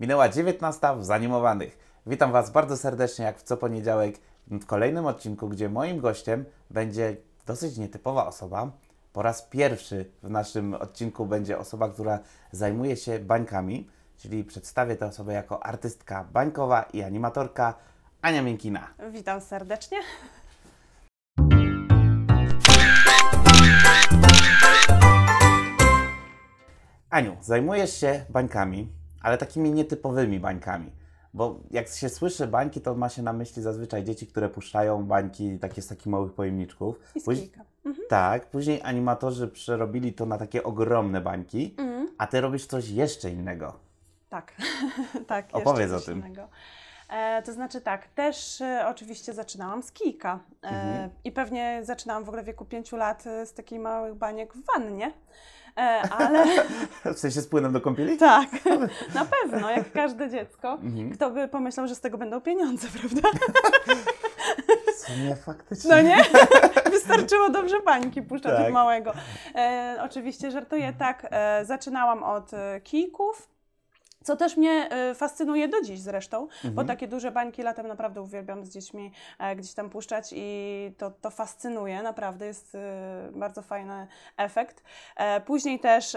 Minęła 19 w Zanimowanych. Witam Was bardzo serdecznie, jak w co poniedziałek, w kolejnym odcinku, gdzie moim gościem będzie dosyć nietypowa osoba. Po raz pierwszy w naszym odcinku będzie osoba, która zajmuje się bańkami, czyli przedstawię tę osobę jako artystka bańkowa i animatorka Ania Miękina. Witam serdecznie. Aniu, zajmujesz się bańkami, ale takimi nietypowymi bańkami. Bo jak się słyszy bańki, to ma się na myśli zazwyczaj dzieci, które puszczają bańki takie z takich małych pojemniczków. I z Póź... mhm. Tak, później animatorzy przerobili to na takie ogromne bańki, mhm. a ty robisz coś jeszcze innego. Tak, tak. Opowiedz o tym. Innego. E, to znaczy tak, też e, oczywiście zaczynałam z kijka e, mhm. i pewnie zaczynałam w ogóle w wieku 5 lat e, z takich małych baniek w wannie. E, ale... W sensie z płynem do kąpieli? Tak, no na pewno, jak każde dziecko. Mhm. Kto by pomyślał, że z tego będą pieniądze, prawda? Nie, faktycznie. No nie? Wystarczyło dobrze pańki puszczać tak. od małego. E, oczywiście żartuję, tak. E, zaczynałam od e, kijków co też mnie e, fascynuje do dziś zresztą, mhm. bo takie duże bańki latem naprawdę uwielbiam z dziećmi e, gdzieś tam puszczać i to, to fascynuje, naprawdę jest e, bardzo fajny efekt. Później też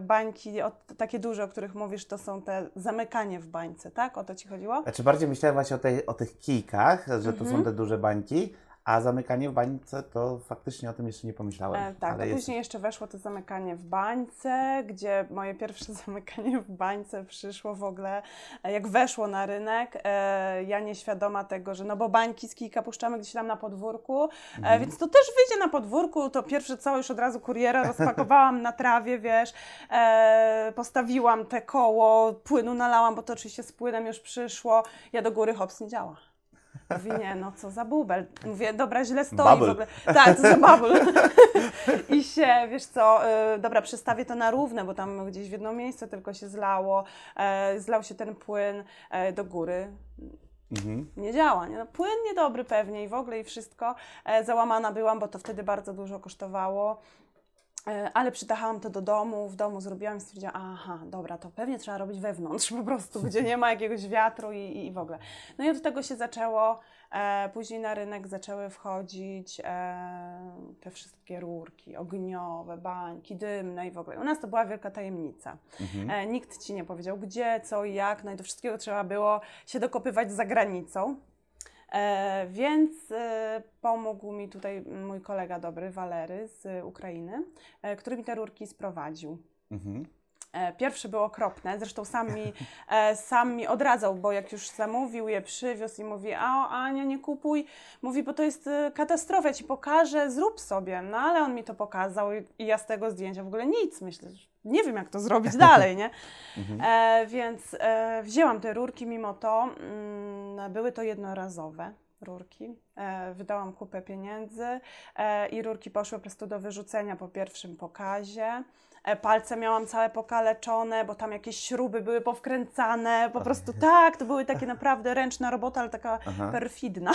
bańki, takie duże, o których mówisz, to są te zamykanie w bańce, tak? O to Ci chodziło? Znaczy bardziej myślałem właśnie o, tej, o tych kijkach, że to mhm. są te duże bańki, a zamykanie w bańce to faktycznie o tym jeszcze nie pomyślałem. E, tak, ale jest... później jeszcze weszło to zamykanie w bańce, gdzie moje pierwsze zamykanie w bańce przyszło w ogóle, e, jak weszło na rynek. E, ja nieświadoma tego, że no bo bańki z kilka puszczamy gdzieś tam na podwórku, e, mhm. e, więc to też wyjdzie na podwórku. To pierwsze co, już od razu kuriera rozpakowałam na trawie, wiesz, e, postawiłam te koło, płynu nalałam, bo to oczywiście z płynem już przyszło. Ja do góry hops nie działa. Mówi, nie, no co za bubel. Mówię, dobra, źle stoi bubble. w ogóle. Tak, co za bubble. I się, wiesz co, y, dobra, przestawię to na równe, bo tam gdzieś w jedno miejsce tylko się zlało. E, zlał się ten płyn e, do góry. Mhm. Nie działa. Nie? No, płyn niedobry pewnie i w ogóle i wszystko. E, załamana byłam, bo to wtedy bardzo dużo kosztowało. E, ale przytachałam to do domu, w domu zrobiłam i stwierdziłam, aha, dobra, to pewnie trzeba robić wewnątrz po prostu, gdzie nie ma jakiegoś wiatru i, i, w ogóle. No i od tego się zaczęło, e, później na rynek zaczęły wchodzić e, te wszystkie rurki ogniowe, bańki dymne i w ogóle. U nas to była wielka tajemnica. Mhm. E, nikt ci nie powiedział gdzie, co i jak, no i do wszystkiego trzeba było się dokopywać za granicą. E, więc e, pomógł mi tutaj mój kolega dobry, Walery z Ukrainy, e, który mi te rurki sprowadził. Mhm. Pierwszy był okropny, zresztą sam mi, sam mi odradzał, bo jak już zamówił je, przywiózł i mówi, a Ania nie kupuj, mówi, bo to jest katastrofa, ja ci pokażę, zrób sobie. No ale on mi to pokazał i ja z tego zdjęcia w ogóle nic, myślę, że nie wiem, jak to zrobić dalej, nie? Mhm. E, więc e, wzięłam te rurki mimo to. Mm, były to jednorazowe rurki. E, wydałam kupę pieniędzy e, i rurki poszły po prostu do wyrzucenia po pierwszym pokazie. E, palce miałam całe pokaleczone, bo tam jakieś śruby były powkręcane, po prostu tak, to były takie naprawdę ręczna robota, ale taka Aha. perfidna.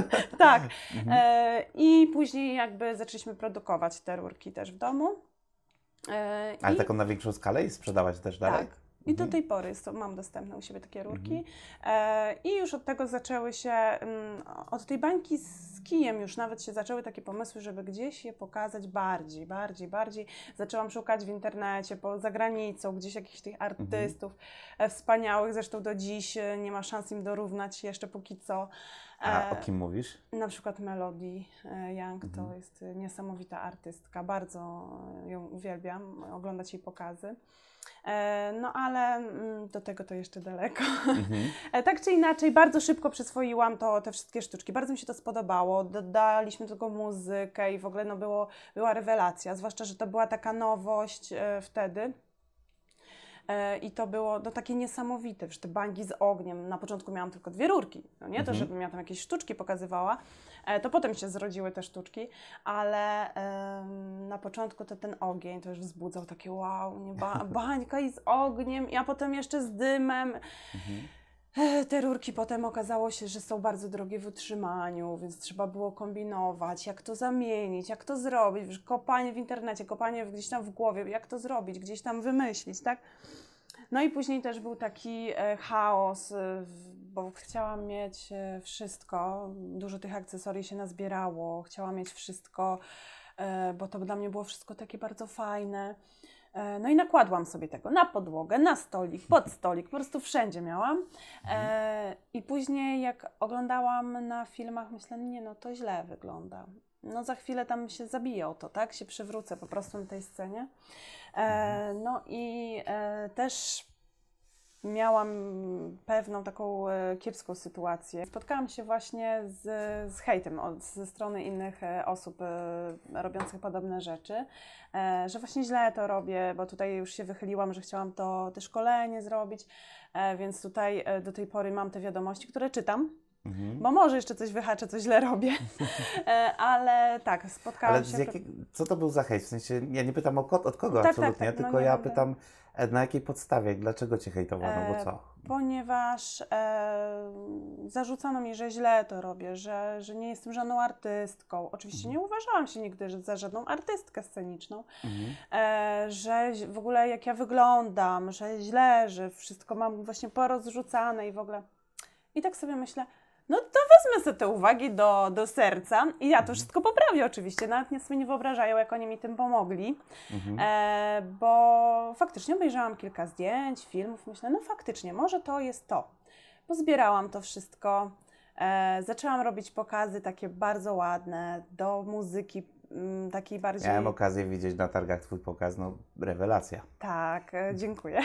tak. Mhm. E, I później jakby zaczęliśmy produkować te rurki też w domu. E, Ale I... taką na większą skalę i sprzedawać też tak. dalej? Tak. I do mhm. tej pory jest, mam dostępne u siebie takie rurki. Mhm. E, I już od tego zaczęły się, mm, od tej bańki z kijem już nawet się zaczęły takie pomysły, żeby gdzieś je pokazać bardziej, bardziej, bardziej. Zaczęłam szukać w internecie, po, za granicą, gdzieś jakichś tych mhm. artystów mhm. wspaniałych, zresztą do dziś nie ma szans im dorównać jeszcze póki co. A o e, kim mówisz? Na przykład Melody e, Young to mhm. jest niesamowita artystka, bardzo ją uwielbiam, oglądać jej pokazy. E, no ale mm, do tego to jeszcze daleko. Mhm. Tak czy inaczej, bardzo szybko przyswoiłam to, te wszystkie sztuczki. Bardzo mi się to spodobało. Dodaliśmy tylko muzykę i w ogóle no, było, była rewelacja, zwłaszcza, że to była taka nowość wtedy. E, i to było no, takie niesamowite, że te bangi z ogniem, na początku miałam tylko dwie rurki, no nie, to mhm. żebym ja tam jakieś sztuczki pokazywała, e, to potem się zrodziły te sztuczki, ale na początku to ten ogień to już wzbudzał takie wow, nie, bańka i z ogniem, a potem jeszcze z dymem. Mhm. Te rurki potem okazało się, że są bardzo drogie w utrzymaniu, więc trzeba było kombinować, jak to zamienić, jak to zrobić. kopanie w internecie, kopanie gdzieś tam w głowie, jak to zrobić, gdzieś tam wymyślić, tak? No i później też był taki e, chaos, e, bo chciałam mieć e, wszystko. Dużo tych akcesorii się nazbierało, chciałam mieć wszystko, bo to dla mnie było wszystko takie bardzo fajne. E, no i nakładłam sobie tego na podłogę, na stolik, pod stolik, po prostu wszędzie miałam. E, mhm. I później jak oglądałam na filmach, myślę, nie no, to źle wygląda. No za chwilę tam się zabiję o to, tak? Się przywrócę po prostu na tej scenie. E, mhm. no i też miałam pewną taką e, kiepską sytuację. Spotkałam się właśnie z, z hejtem od, ze strony innych e, osób e, robiących podobne rzeczy, że właśnie źle to robię, bo tutaj już się wychyliłam, że chciałam to, to szkolenie zrobić, więc tutaj do tej pory mam te wiadomości, które czytam Mhm. Bo może jeszcze coś wyhaczę, coś źle robię, e, ale tak, spotkałam ale się... Jakiej... Co to był za hejt? W sensie, ja nie pytam o kod, od kogo no tak, absolutnie, tak, tak. tylko no ja pytam e, na jakiej podstawie, dlaczego Cię hejtowano, bo e, co? Ponieważ e, zarzucano mi, że źle to robię, że, że nie jestem żadną artystką. Oczywiście mhm. nie uważałam się nigdy za żadną artystkę sceniczną, mhm. e, że w ogóle jak ja wyglądam, że źle, że wszystko mam właśnie porozrzucane i w ogóle... I tak sobie myślę, no to wezmę sobie te uwagi do, do serca i ja to mhm. wszystko poprawię oczywiście, nawet nie sobie nie wyobrażają, jak oni mi tym pomogli, mhm. e, bo faktycznie obejrzałam kilka zdjęć, filmów, myślę, no faktycznie, może to jest to. Pozbierałam to wszystko, e, zaczęłam robić pokazy takie bardzo ładne do muzyki Mm, taki bardziej... Miałem okazję widzieć na targach Twój pokaz, no rewelacja. Tak, e, dziękuję.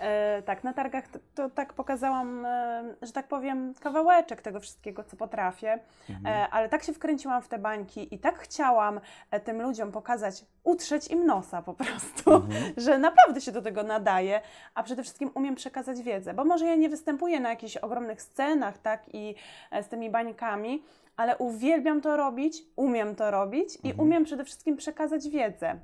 E, tak, na targach to, to, tak pokazałam, e, że tak powiem, kawałeczek tego wszystkiego, co potrafię, mhm. ale tak się wkręciłam w te bańki i tak chciałam tym ludziom pokazać, utrzeć im nosa po prostu, mhm. że naprawdę się do tego nadaje, a przede wszystkim umiem przekazać wiedzę, bo może ja nie występuję na jakichś ogromnych scenach, tak, i z tymi bańkami, ale uwielbiam to robić, umiem to robić i mhm. umiem przede wszystkim przekazać wiedzę.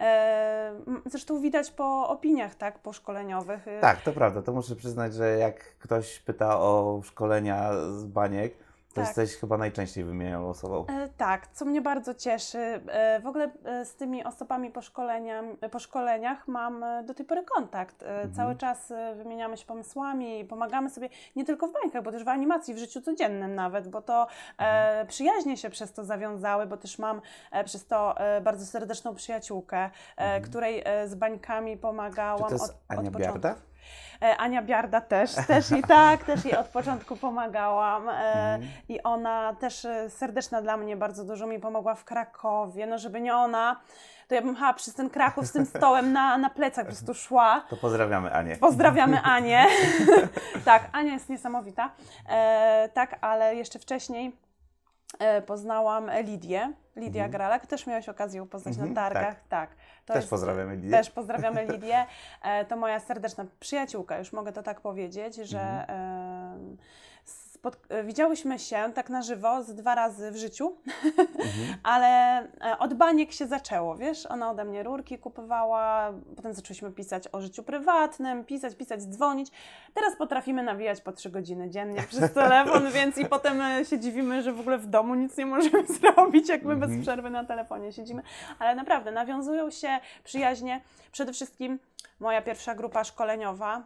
E, zresztą widać po opiniach, tak, po szkoleniowych. Tak, to prawda. To muszę przyznać, że jak ktoś pyta o szkolenia z baniek, to tak. jesteś chyba najczęściej wymienioną osobą. E, tak, co mnie bardzo cieszy. E, w ogóle e, z tymi osobami po, e, po szkoleniach mam e, do tej pory kontakt. E, mhm. Cały czas wymieniamy się pomysłami, pomagamy sobie nie tylko w bańkach, bo też w animacji, w życiu codziennym nawet, bo to mhm. przyjaźnie się przez to zawiązały, bo też mam przez to bardzo serdeczną przyjaciółkę, mhm. której z bańkami pomagałam Czy to jest od, Ania od początku. Biarda? E, Ania Biarda też, też i tak, też jej od początku pomagałam e, mhm. i ona też e, serdeczna dla mnie bardzo dużo mi pomogła w Krakowie, no żeby nie ona, to ja bym chyba przez ten Kraków z tym stołem na, na plecach po prostu szła. To pozdrawiamy Anię. Pozdrawiamy Anię. tak, Ania jest niesamowita. tak, ale jeszcze wcześniej E, poznałam Lidię, Lidia mhm. Gralak. Też miałaś okazję poznać mhm, na targach. Tak. tak. też jest, pozdrawiamy Lidię. Też pozdrawiamy Lidię. E, to moja serdeczna przyjaciółka, już mogę to tak powiedzieć, że mhm. E, widziałyśmy się tak na żywo z dwa razy w życiu, mhm. ale e, od baniek się zaczęło, wiesz? Ona ode mnie rurki kupowała, potem zaczęliśmy pisać o życiu prywatnym, pisać, pisać, dzwonić. Teraz potrafimy nawijać po trzy godziny dziennie przez telefon, więc i potem e, się dziwimy, że w ogóle w domu nic nie możemy zrobić, jak my mhm. bez przerwy na telefonie siedzimy. Ale naprawdę, nawiązują się przyjaźnie. Przede wszystkim moja pierwsza grupa szkoleniowa,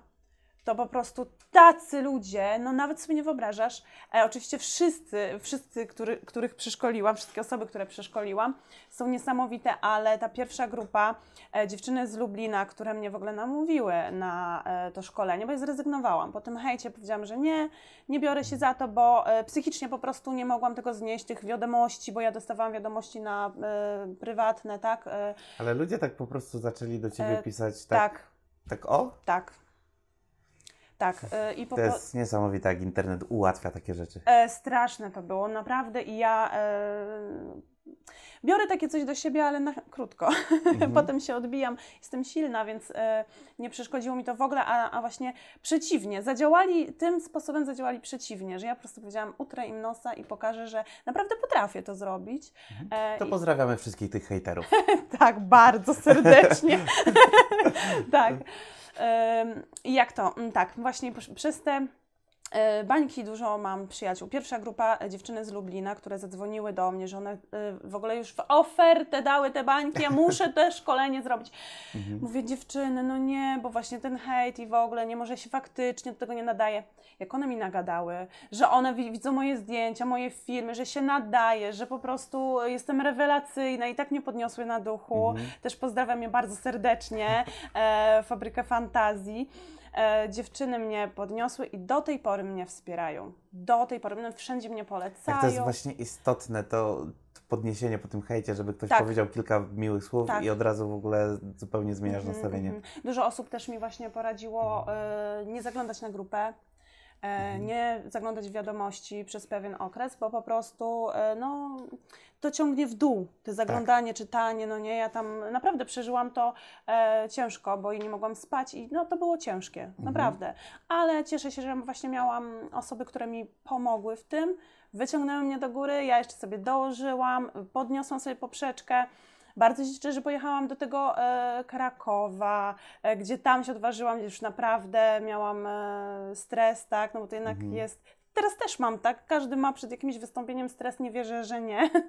to po prostu tacy ludzie, no nawet sobie nie wyobrażasz. E, oczywiście wszyscy, wszyscy który, których przeszkoliłam, wszystkie osoby, które przeszkoliłam, są niesamowite, ale ta pierwsza grupa e, dziewczyny z Lublina, które mnie w ogóle namówiły na e, to szkolenie, bo ja zrezygnowałam. Po tym hejcie powiedziałam, że nie, nie biorę się za to, bo e, psychicznie po prostu nie mogłam tego znieść, tych wiadomości, bo ja dostawałam wiadomości na e, prywatne, tak? E. ale ludzie tak po prostu zaczęli do ciebie pisać, tak? Tak. Tak o? Tak. Tak. Y, I po... To jest niesamowite, jak internet ułatwia takie rzeczy. E, straszne to było, naprawdę. I ja e, biorę takie coś do siebie, ale na krótko. Mhm. Potem się odbijam, jestem silna, więc e, nie przeszkodziło mi to w ogóle, a, a, właśnie przeciwnie. Zadziałali, tym sposobem zadziałali przeciwnie, że ja po prostu powiedziałam, utrę im nosa i pokażę, że naprawdę potrafię to zrobić. Mhm. E, to I... pozdrawiamy wszystkich tych hejterów. tak, bardzo serdecznie. tak. I jak to? Mm, tak, właśnie przez te E, bańki dużo mam przyjaciół. Pierwsza grupa e, dziewczyny z Lublina, które zadzwoniły do mnie, że one e, w ogóle już w ofertę dały te bańki, ja muszę te szkolenie zrobić. Mhm. Mówię, dziewczyny, no nie, bo właśnie ten hejt i w ogóle nie może się faktycznie do tego nie nadaje. Jak one mi nagadały, że one widzą moje zdjęcia, moje filmy, że się nadaje, że po prostu jestem rewelacyjna i tak mnie podniosły na duchu. Mhm. Też pozdrawiam je bardzo serdecznie, e, Fabrykę Fantazji e, dziewczyny mnie podniosły i do tej pory mnie wspierają. Do tej pory mnie no wszędzie mnie polecają. Jak to jest właśnie istotne, to podniesienie po tym hejcie, żeby ktoś tak. powiedział kilka miłych słów tak. i od razu w ogóle zupełnie zmieniasz mm -hmm, nastawienie. Mm -hmm. Dużo osób też mi właśnie poradziło mhm. e, nie zaglądać na grupę, e, mhm. nie zaglądać w wiadomości przez pewien okres, bo po prostu e, no, to ciągnie w dół. Te tak. zaglądanie, tak. czytanie, no nie, ja tam naprawdę przeżyłam to e, ciężko, bo i nie mogłam spać i no to było ciężkie, mhm. naprawdę. Ale cieszę się, że właśnie miałam osoby, które mi pomogły w tym, wyciągnęły mnie do góry, ja jeszcze sobie dołożyłam, podniosłam sobie poprzeczkę. Bardzo się cieszę, że pojechałam do tego e, Krakowa, e, gdzie tam się odważyłam, gdzie już naprawdę miałam e, stres, tak, no bo to jednak mhm. jest teraz też mam, tak? Każdy ma przed jakimś wystąpieniem stres, nie wierzę, że nie. Mhm.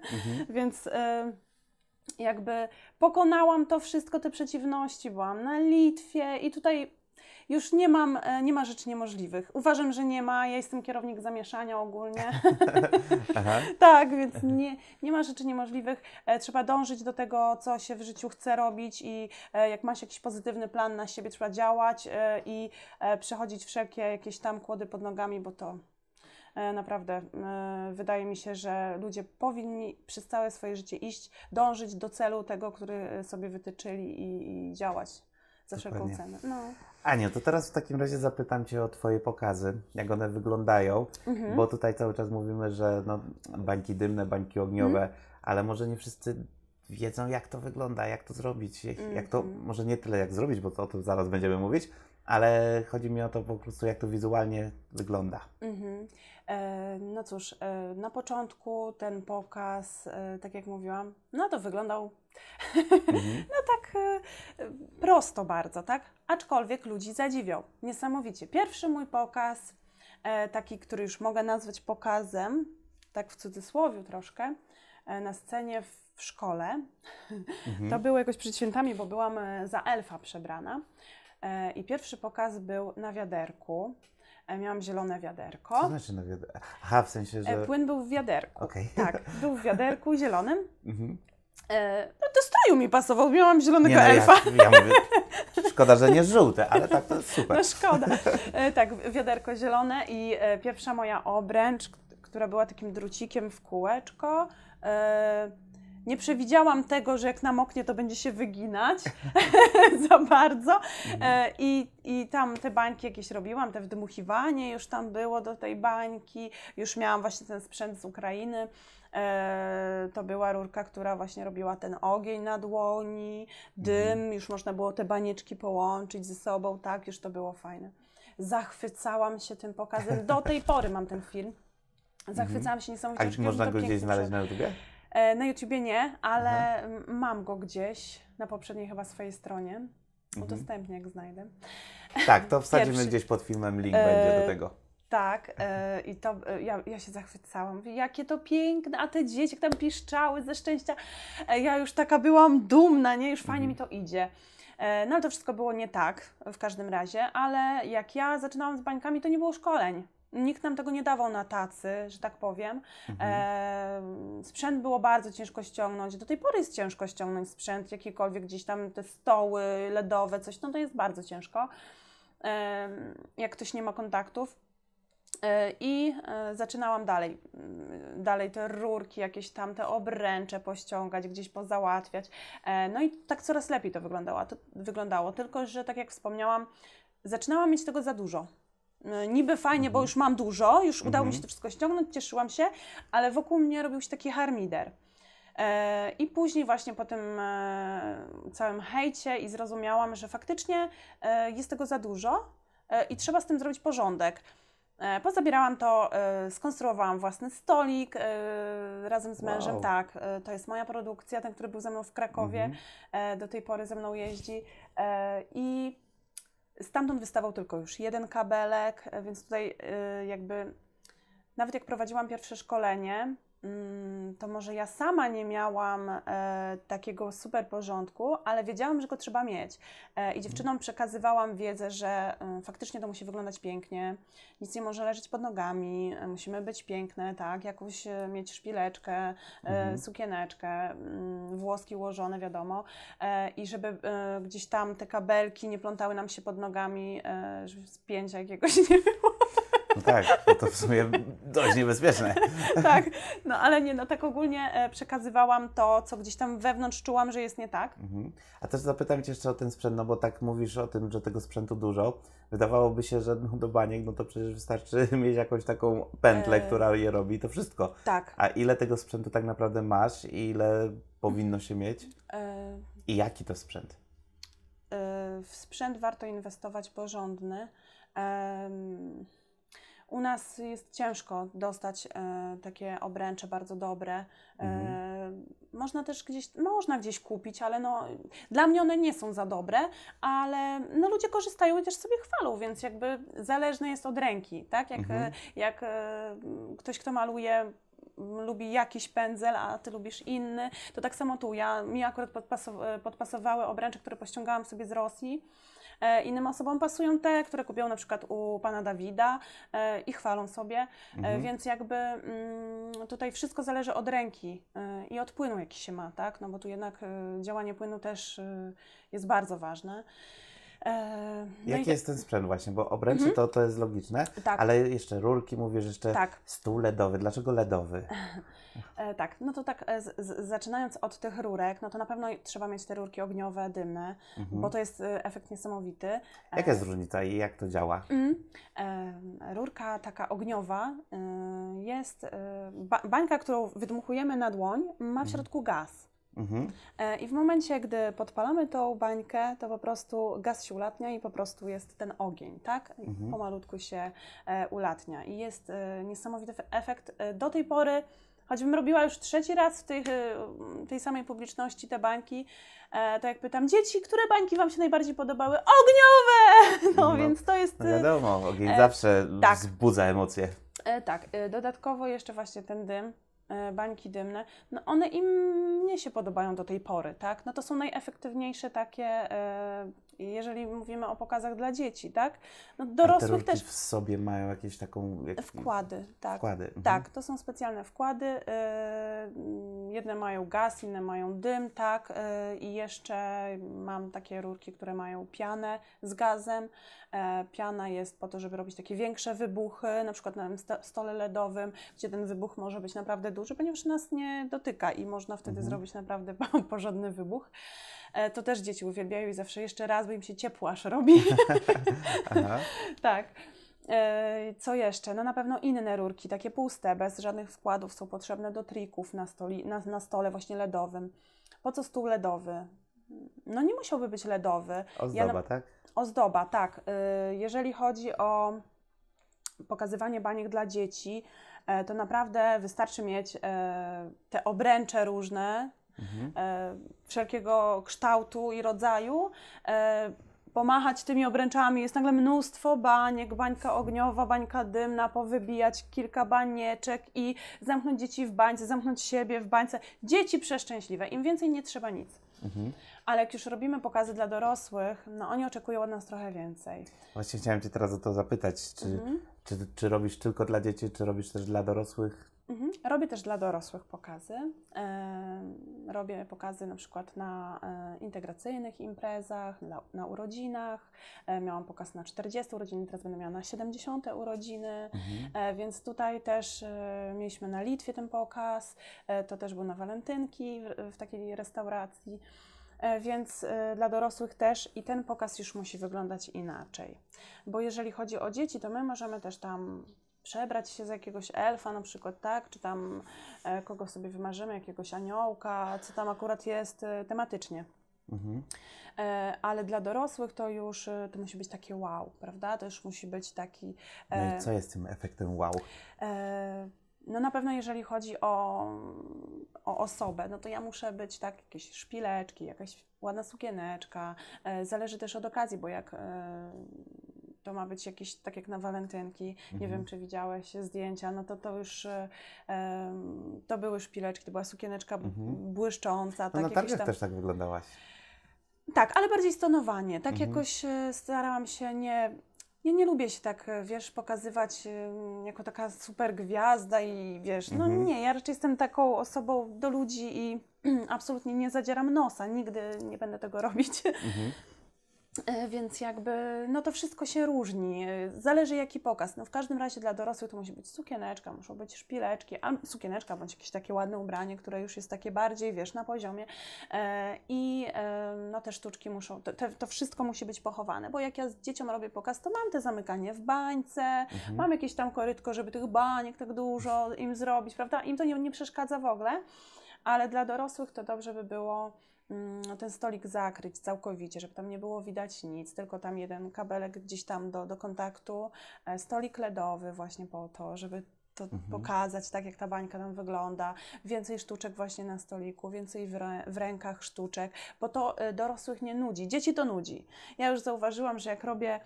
Więc y, jakby pokonałam to wszystko, te przeciwności. Byłam na Litwie i tutaj już nie mam, y, nie ma rzeczy niemożliwych. Uważam, że nie ma. Ja jestem kierownik zamieszania ogólnie. tak, więc nie, nie ma rzeczy niemożliwych. E, trzeba dążyć do tego, co się w życiu chce robić i e, jak masz jakiś pozytywny plan na siebie, trzeba działać e, i przechodzić wszelkie jakieś tam kłody pod nogami, bo to E, naprawdę, e, wydaje mi się, że ludzie powinni przez całe swoje życie iść, dążyć do celu tego, który e, sobie wytyczyli i, działać za wszelką cenę. No. to teraz w takim razie zapytam Cię o Twoje pokazy, jak one wyglądają, mhm. bo tutaj cały czas mówimy, że no, bańki dymne, bańki ogniowe, mhm. ale może nie wszyscy wiedzą, jak to wygląda, jak to zrobić, jak, mhm. jak to, mhm. może nie tyle jak zrobić, bo to o tym zaraz będziemy mówić, ale chodzi mi o to po prostu, jak to wizualnie wygląda. Mhm. E, no cóż, e, na początku ten pokaz, e, tak jak mówiłam, no to wyglądał mhm. no tak prosto bardzo, tak? Aczkolwiek ludzi zadziwiał. Niesamowicie. Pierwszy mój pokaz, taki, który już mogę nazwać pokazem, tak w cudzysłowie troszkę, na scenie w szkole, mhm. to było jakoś przed świętami, bo byłam za elfa przebrana. E, I pierwszy pokaz był na wiaderku. E, miałam zielone wiaderko. Co znaczy na wiaderku? Aha, w sensie, e, że... Płyn był w wiaderku. Okay. Tak, był w wiaderku zielonym. Mhm. No to stroju mi pasował, miałam zielonego nie, no, elfa. Ja, ja mówię, szkoda, że nie żółte, ale tak to jest super. No szkoda. Tak, wiaderko zielone i pierwsza moja obręcz, która była takim drucikiem w kółeczko, nie przewidziałam tego, że jak namoknie, to będzie się wyginać za bardzo. Mhm. E, I, I tam te bańki jakieś robiłam, te wdmuchiwanie już tam było do tej bańki. Już miałam właśnie ten sprzęt z Ukrainy. E, to była rurka, która właśnie robiła ten ogień na dłoni, dym, mhm. już można było te banieczki połączyć ze sobą, tak, już to było fajne. Zachwycałam się tym pokazem. Do tej pory mam ten film. Mhm. Zachwycałam się niesamowicie. A można go gdzieś znaleźć na YouTubie? E, na YouTubie nie, ale Aha. mam go gdzieś na poprzedniej chyba swojej stronie. Mhm. Udostępnię, jak znajdę. Tak, to wsadzimy Pierwszy. gdzieś pod filmem link będzie do e, tego. Tak, yy, i to yy, ja, ja się zachwycałam. Mówię, jakie to piękne, a te dzieci jak tam piszczały ze szczęścia. E, ja już taka byłam dumna, nie? Już fajnie mhm. mi to idzie. E, no ale to wszystko było nie tak w każdym razie, ale jak ja zaczynałam z bańkami, to nie było szkoleń. Nikt nam tego nie dawał na tacy, że tak powiem. Mhm. E, sprzęt było bardzo ciężko ściągnąć. Do tej pory jest ciężko ściągnąć sprzęt, jakiekolwiek gdzieś tam te stoły LEDowe, coś, no to jest bardzo ciężko, e, jak ktoś nie ma kontaktów. E, I e, zaczynałam dalej, mm, dalej te rurki, jakieś tam te obręcze pościągać, gdzieś pozałatwiać. E, no i tak coraz lepiej to wyglądało, to wyglądało. Tylko, że tak jak wspomniałam, zaczynałam mieć tego za dużo no, niby fajnie, bo mhm. już mam dużo, już udało mi się mhm. to wszystko ściągnąć, cieszyłam się, ale wokół mnie robił się taki harmider. E, I później właśnie po tym e, całym hejcie i zrozumiałam, że faktycznie e, jest tego za dużo i trzeba z tym zrobić porządek. Pozabierałam to, skonstruowałam własny stolik razem z mężem. Wow. Tak, to jest moja produkcja, ten, który był ze mną w Krakowie, mhm. do tej pory ze mną jeździ. I Stamtąd wystawał tylko już jeden kabelek, e, więc tutaj e, jakby nawet jak prowadziłam pierwsze szkolenie, Mm, to może ja sama nie miałam e, takiego super porządku, ale wiedziałam, że go trzeba mieć. E, I mhm. dziewczynom przekazywałam wiedzę, że e, faktycznie to musi wyglądać pięknie, nic nie może leżeć pod nogami, e, musimy być piękne, tak, jakąś e, mieć szpileczkę, e, mhm. sukieneczkę, mm, włoski ułożone, wiadomo, i żeby gdzieś tam te kabelki nie plątały nam się pod nogami, żeby spięcia jakiegoś nie było. No tak, no to w sumie dość niebezpieczne. tak, no ale nie, no tak ogólnie e, przekazywałam to, co gdzieś tam wewnątrz czułam, że jest nie tak. Mhm. A też zapytam Cię jeszcze o ten sprzęt, no bo tak mówisz o tym, że tego sprzętu dużo. Wydawałoby się, że no do baniek, no to przecież wystarczy mieć jakąś taką pętlę, e... która je robi, to wszystko. Tak. A ile tego sprzętu tak naprawdę masz i ile powinno się mieć? E... I jaki to sprzęt? E... W sprzęt warto inwestować porządny. U nas jest ciężko dostać e, takie obręcze bardzo dobre. E, mhm. Można też gdzieś, można gdzieś kupić, ale no, dla mnie one nie są za dobre, ale no, ludzie korzystają i też sobie chwalą, więc jakby zależne jest od ręki, tak? Jak, mhm. jak e, ktoś, kto maluje lubi jakiś pędzel, a ty lubisz inny. To tak samo tu. Ja, mi akurat e, podpasowały obręcze, które pościągałam sobie z Rosji. E, innym osobom pasują te, które kupią na przykład u pana Dawida e, i chwalą sobie, e, mhm. więc jakby mm, tutaj wszystko zależy od ręki i od płynu, jaki się ma, tak? No bo tu jednak działanie płynu też jest bardzo ważne. E, no Jaki i... jest ten sprzęt właśnie? Bo obręcze mhm. to, to jest logiczne, tak. ale jeszcze rurki, mówisz jeszcze tak. stół LEDowy. Dlaczego LEDowy? E, tak, no to tak, e, z, z, zaczynając od tych rurek, no to na pewno trzeba mieć te rurki ogniowe, dymne, mhm. bo to jest e, efekt niesamowity. Jaka jest różnica i jak to działa? Mm, e, rurka taka ogniowa jest, ba bańka, którą wydmuchujemy na dłoń, ma w mhm. środku gaz. Mhm. E, I w momencie, gdy podpalamy tą bańkę, to po prostu gaz się ulatnia i po prostu jest ten ogień, tak? Mhm. Pomalutku się e, ulatnia i jest e, niesamowity efekt. Do tej pory choćbym robiła już trzeci raz w tej, tej samej publiczności te bańki, to jak pytam dzieci, które bańki Wam się najbardziej podobały? Ogniowe! No, no więc to jest... No wiadomo, ogień zawsze tak. wzbudza emocje. Tak, dodatkowo jeszcze właśnie ten dym, E, bańki dymne, no one im nie się podobają do tej pory, tak? No to są najefektywniejsze takie e, jeżeli mówimy o pokazach dla dzieci, tak? No dorosłych też. w sobie mają jakieś taką... Jak... Wkłady, tak. Wkłady. Mhm. Tak, to są specjalne wkłady. Y, jedne mają gaz, inne mają dym, tak? Y, I jeszcze mam takie rurki, które mają pianę z gazem. Y, piana jest po to, żeby robić takie większe wybuchy, na przykład na stole LEDowym, gdzie ten wybuch może być naprawdę duży, ponieważ nas nie dotyka i można wtedy mhm. zrobić naprawdę porządny wybuch. E, to też dzieci uwielbiają i zawsze jeszcze raz, bo im się ciepło aż robi. tak. E, co jeszcze? No na pewno inne rurki, takie puste, bez żadnych wkładów, są potrzebne do trików na, stoli, na, na stole właśnie LEDowym. Po co stół LEDowy? No nie musiałby być LEDowy. Ozdoba, ja, tak? Ozdoba, tak. E, jeżeli chodzi o pokazywanie baniek dla dzieci, to naprawdę wystarczy mieć te obręcze różne, Mhm. E, wszelkiego kształtu i rodzaju e, pomachać tymi obręczami. Jest nagle mnóstwo baniek, bańka ogniowa, bańka dymna, powybijać kilka banieczek i zamknąć dzieci w bańce, zamknąć siebie w bańce. Dzieci przeszczęśliwe, im więcej nie trzeba nic. Mhm. Ale jak już robimy pokazy dla dorosłych, no oni oczekują od nas trochę więcej. Właśnie chciałem Cię teraz o to zapytać, czy, mhm. czy, czy robisz tylko dla dzieci, czy robisz też dla dorosłych? Mhm. Robię też dla dorosłych pokazy. E, robię pokazy na przykład na e, integracyjnych imprezach, na urodzinach. E, miałam pokaz na 40 urodziny, teraz będę miała na 70 urodziny, mhm. więc tutaj też mieliśmy na Litwie ten pokaz. To też był na walentynki w takiej restauracji więc dla dorosłych też i ten pokaz już musi wyglądać inaczej. Bo jeżeli chodzi o dzieci, to my możemy też tam przebrać się z jakiegoś elfa na przykład, tak? Czy tam e, kogo sobie wymarzymy, jakiegoś aniołka, co tam akurat jest e, tematycznie. Mhm. E, ale dla dorosłych to już to musi być takie wow, prawda? To już musi być taki. No i co jest tym efektem wow? E, no na pewno jeżeli chodzi o, o osobę, no to ja muszę być tak, jakieś szpileczki, jakaś ładna sukieneczka. E, zależy też od okazji, bo jak. E, to ma być jakiś, tak jak na walentynki, nie mhm. wiem czy widziałeś zdjęcia, no to to już, um, to były szpileczki, to była sukieneczka mhm. błyszcząca. No tak, na tam... też tak wyglądałaś. Tak, ale bardziej stonowanie. Tak mhm. jakoś e, starałam się nie ja nie lubię się tak, e, wiesz, pokazywać jako taka super gwiazda i wiesz, no nie, ja raczej jestem taką osobą do ludzi i absolutnie nie zadzieram nosa, nigdy nie będę tego robić. Mhm. E, więc jakby, no to wszystko się różni. E, zależy jaki pokaz. No w każdym razie dla dorosłych to musi być sukieneczka, muszą być szpileczki, a sukieneczka bądź jakieś takie ładne ubranie, które już jest takie bardziej, wiesz, na poziomie. E, I no te sztuczki muszą, to, to wszystko musi być pochowane, bo jak ja z dzieciom robię pokaz, to mam te zamykanie w bańce, mhm. mam jakieś tam korytko, żeby tych baniek tak dużo im zrobić, prawda? Im to nie, nie przeszkadza w ogóle, ale dla dorosłych to dobrze by było Mm, ten stolik zakryć całkowicie, żeby tam nie było widać nic, tylko tam jeden kabelek gdzieś tam do, do kontaktu, e, stolik LEDowy właśnie po to, żeby to mhm. pokazać, tak jak ta bańka tam wygląda. Więcej sztuczek właśnie na stoliku, więcej w, w, rękach sztuczek, bo to y, dorosłych nie nudzi. Dzieci to nudzi. Ja już zauważyłam, że jak robię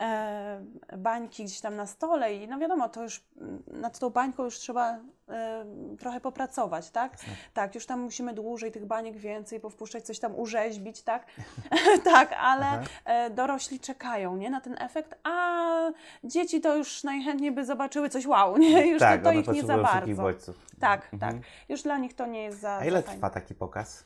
E, bańki gdzieś tam na stole i no wiadomo, to już mm, nad tą bańką już trzeba e, trochę popracować, tak? Tak, już tam musimy dłużej tych bańek więcej powpuszczać, coś tam urzeźbić, tak? tak, ale Aha. E, dorośli czekają, nie? Na ten efekt, a dzieci to już najchętniej by zobaczyły coś wow, nie? Mm, już tak, to, to ich nie za bardzo. Tak, mhm. tak. Już dla nich to nie jest za... A ile trwa taki pokaz?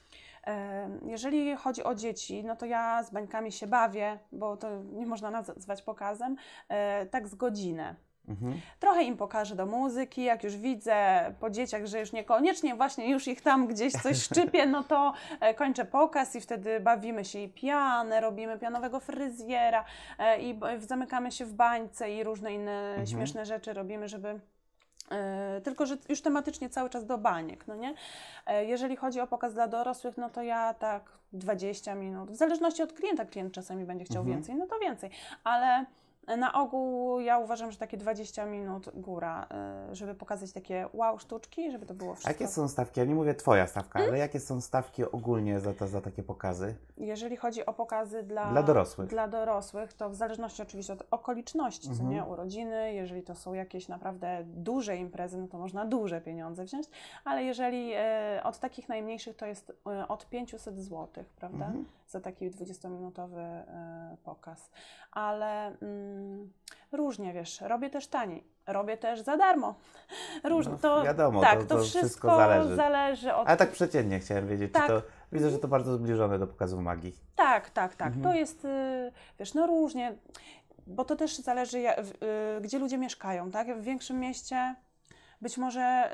Jeżeli chodzi o dzieci, no to ja z bańkami się bawię, bo to nie można nazwać pokazem, e, tak z godzinę. Mhm. Trochę im pokażę do muzyki, jak już widzę po dzieciach, że już niekoniecznie właśnie już ich tam gdzieś coś szczypie, no to e, kończę pokaz i wtedy bawimy się i pianę, robimy pianowego fryzjera e, i zamykamy się w bańce i różne inne mhm. śmieszne rzeczy robimy, żeby E, tylko, że już tematycznie cały czas do baniek, no nie? E, jeżeli chodzi o pokaz dla dorosłych, no to ja tak 20 minut, w zależności od klienta, klient czasami będzie chciał mhm. więcej, no to więcej, ale na ogół ja uważam, że takie 20 minut góra, y, żeby pokazać takie wow sztuczki, żeby to było wszystko. Jakie są stawki? Ja nie mówię Twoja stawka, hmm? ale jakie są stawki ogólnie za, to, za takie pokazy? Jeżeli chodzi o pokazy dla, dla, dorosłych. dla dorosłych, to w zależności oczywiście od okoliczności, mhm. co nie, mhm. urodziny, jeżeli to są jakieś naprawdę duże imprezy, no to można duże pieniądze wziąć, ale jeżeli y, od takich najmniejszych to jest y, od 500 zł, prawda? Mhm za taki 20-minutowy e, pokaz. Ale mm, różnie wiesz, robię też taniej, robię też za darmo. Różnie. No, to, wiadomo, tak, to, to, to wszystko, wszystko zależy. zależy od... Ale tak przeciętnie chciałem wiedzieć, tak. to... Widzę, że to bardzo zbliżone do pokazu magii. Tak, tak, tak. Mhm. To jest, y, wiesz, no różnie, bo to też zależy, y, gdzie ludzie mieszkają, tak? W większym mieście być może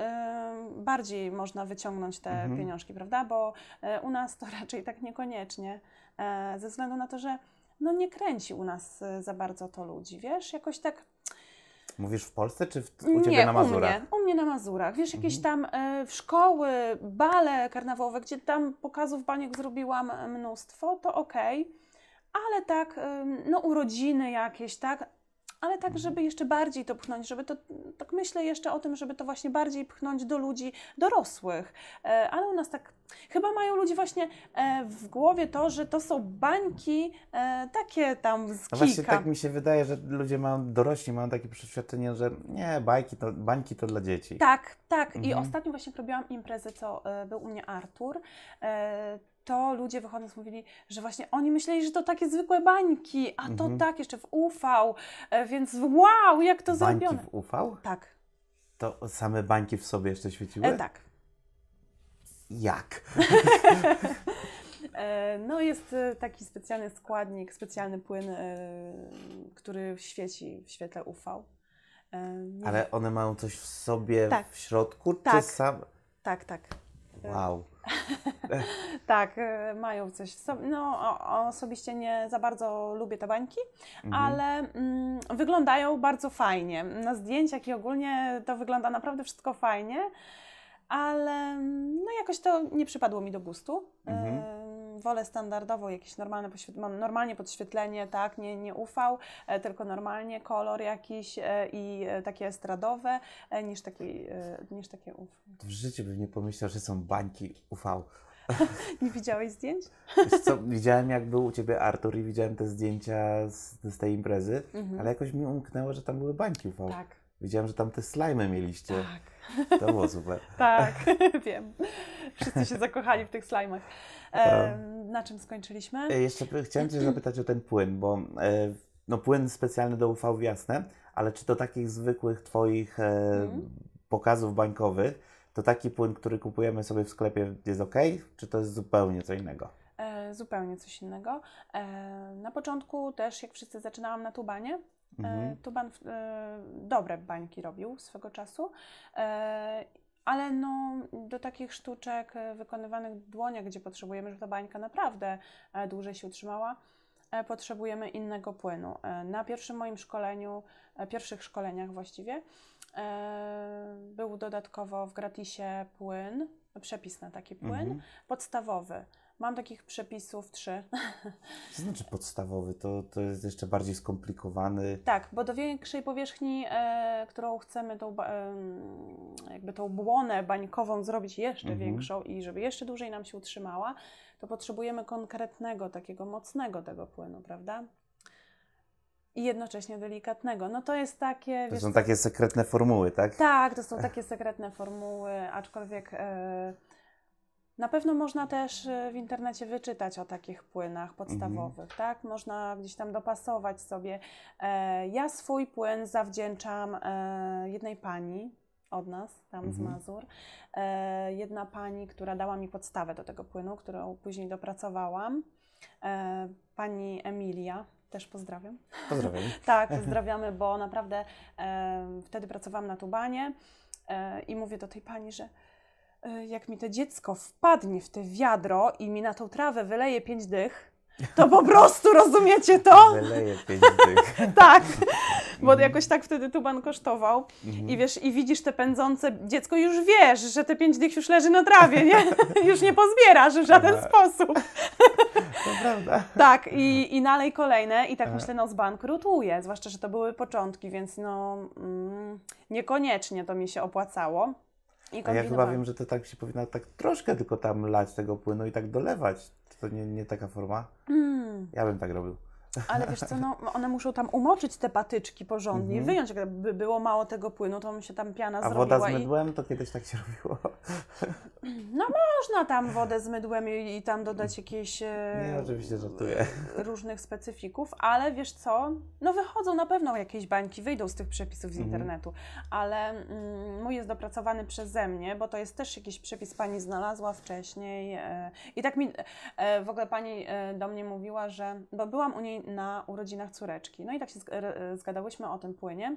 bardziej można wyciągnąć te mhm. pieniążki, prawda? Bo e, u nas to raczej tak niekoniecznie, e, ze względu na to, że no nie kręci u nas e, za bardzo to ludzi, wiesz? Jakoś tak. Mówisz w Polsce czy w, u Ciebie nie, na Mazurach? U mnie, u mnie na Mazurach. Wiesz, jakieś mhm. tam y, szkoły, bale karnawałowe, gdzie tam pokazów baniek zrobiłam mnóstwo, to okej. Okay. Ale tak, y, no urodziny jakieś, tak? ale tak, mhm. żeby jeszcze bardziej to pchnąć, żeby to, tak myślę jeszcze o tym, żeby to właśnie bardziej pchnąć do ludzi dorosłych. E, ale u nas tak, chyba mają ludzie właśnie e, w głowie to, że to są bańki e, takie tam z kika. Właśnie tak mi się wydaje, że ludzie mają, dorośli mają takie przeświadczenie, że nie, bajki to, bańki to dla dzieci. Tak, tak. Mhm. I ostatnio właśnie robiłam imprezę, co był u mnie Artur to ludzie wychodząc mówili, że właśnie oni myśleli, że to takie zwykłe bańki, a to mhm. tak, jeszcze w UV, e, więc wow, jak to bańki zrobione. Bańki w UV? Tak. To same bańki w sobie jeszcze świeciły? E, tak. Jak? E, no jest e, taki specjalny składnik, specjalny płyn, który świeci w świetle UV. Nie Ale one mają coś w sobie tak. w środku? Tak. Czy sam... Tak, tak. Wow. tak, e, mają coś. No, osobiście nie za bardzo lubię te bańki, mhm. ale mm, wyglądają bardzo fajnie. Na zdjęciach i ogólnie to wygląda naprawdę wszystko fajnie, ale mm, no jakoś to nie przypadło mi do gustu. E, mhm wolę standardowo jakieś normalne normalnie podświetlenie, tak, nie, nie UV, e, tylko normalnie kolor jakiś e, i e, takie estradowe, niż, taki, niż takie UV. W życiu bym nie pomyślał, że są bańki UV. nie widziałeś zdjęć? Co, widziałem jak był u Ciebie Artur i widziałem te zdjęcia z, z tej imprezy, mhm. ale jakoś mi umknęło, że tam były bańki UV. Tak. Widziałem, że tam te slajmy mieliście. Tak. To było super. tak, wiem. Wszyscy się zakochali w tych slajmach. E, na czym skończyliśmy? E, jeszcze chciałem Cię zapytać o ten płyn, bo e, no, płyn specjalny do UV jasne, ale czy do takich zwykłych Twoich mm. pokazów bańkowych, to taki płyn, który kupujemy sobie w sklepie jest ok, czy to jest zupełnie co innego? E, zupełnie coś innego. na początku też, jak wszyscy zaczynałam na tubanie, E, mhm. To e, dobre bańki robił swego czasu. E, ale no, do takich sztuczek wykonywanych w dłoniach, gdzie potrzebujemy, żeby ta bańka naprawdę dłużej się utrzymała, potrzebujemy innego płynu. Na pierwszym moim szkoleniu, pierwszych szkoleniach właściwie, był dodatkowo w gratisie płyn, przepis na taki płyn, mhm. podstawowy Mam takich przepisów trzy. To znaczy podstawowy, to, to jest jeszcze bardziej skomplikowany. Tak, bo do większej powierzchni, e, którą chcemy tą, e, jakby tą błonę bańkową zrobić jeszcze mhm. większą i żeby jeszcze dłużej nam się utrzymała, to potrzebujemy konkretnego, takiego mocnego tego płynu, prawda? i jednocześnie delikatnego. No to jest takie. To wiesz, są takie sekretne formuły, tak? Tak, to są takie sekretne formuły, aczkolwiek. E, na pewno można też y, w internecie wyczytać o takich płynach mhm. podstawowych, mhm. tak? Można gdzieś tam dopasować sobie. E, ja swój płyn zawdzięczam e, jednej pani, od nas, tam mhm. z Mazur. E, jedna pani, która dała mi podstawę do tego płynu, którą później dopracowałam, pani Emilia. Też pozdrawiam. Pozdrawiam. tak, pozdrawiamy, bo naprawdę e, wtedy pracowałam na Tubanie i mówię do tej pani, że E, jak mi to dziecko wpadnie w te wiadro i mi na tą trawę wyleje pięć dych, to po prostu rozumiecie to? Wyleje pięć dych. tak, bo jakoś tak wtedy tuban kosztował. I mhm. wiesz, i widzisz te pędzące, dziecko już wiesz, że te pięć dych już leży na trawie, nie? już nie pozbierasz w żaden tak. sposób. to prawda. tak, i, i dalej kolejne i tak, tak. myślę, no zbankrutuję, zwłaszcza, że to były początki, więc no mm, niekoniecznie to mi się opłacało. A ja chyba wiem, że to tak się powinno tak troszkę tylko tam lać tego płynu i tak dolewać. Czy to nie, nie taka forma? Mm. Ja bym tak robił. Ale wiesz co, no, one muszą tam umoczyć te patyczki porządnie, mhm. wyjąć, jakby było mało tego płynu, to mi się tam piana A zrobiła. A woda z mydłem? I... To kiedyś tak się robiło. No można tam wodę z mydłem i, i tam dodać jakieś... E, Nie, oczywiście żartuję. Różnych specyfików, ale wiesz co, no wychodzą na pewno jakieś bańki, wyjdą z tych przepisów z mhm. internetu, ale mm, mój jest dopracowany przeze mnie, bo to jest też jakiś przepis pani znalazła wcześniej e, i tak mi e, w ogóle pani e, do mnie mówiła, że, bo byłam u niej na urodzinach córeczki. No i tak się e, zgadałyśmy o tym płynie.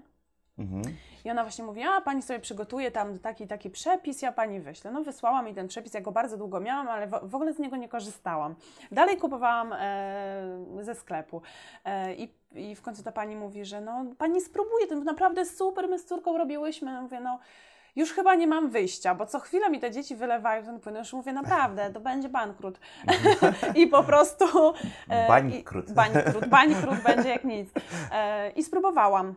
Mhm. I ona właśnie mówi, a pani sobie przygotuje tam taki taki przepis, ja pani wyślę. No wysłała mi ten przepis, ja go bardzo długo miałam, ale w, w ogóle z niego nie korzystałam. Dalej kupowałam e, ze sklepu e, i, i w końcu ta pani mówi, że no pani spróbuje, to naprawdę super, my z córką robiłyśmy. No, mówię, no już chyba nie mam wyjścia, bo co chwilę mi te dzieci wylewają ten płyn, już mówię naprawdę, to będzie bankrut. I po prostu... Bańkrut. E, I, bańkrut, bańkrut będzie jak nic. E, I spróbowałam.